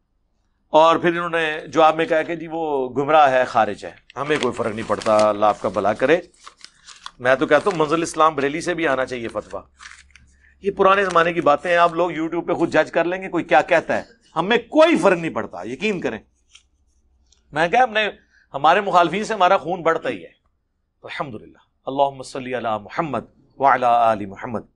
और फिर इन्होंने जवाब में कहा कि जी वो गुमराह है खारिज है हमें कोई फर्क नहीं पड़ता अल्लाह आपका भला करे मैं तो कहता हूँ मंजुल इस्लाम बरेली से भी आना चाहिए फतवा ये पुराने ज़माने की बातें हैं आप लोग यूट्यूब पर खुद जज कर लेंगे कोई क्या कहता है हमें कोई फर्क नहीं पड़ता यकीन करें मैं क्या हमने हमारे मुखालफी से हमारा खून बढ़ता ही है तो अलहमदिल्ला अल्लाह मोहम्मद वाला आली मोहम्मद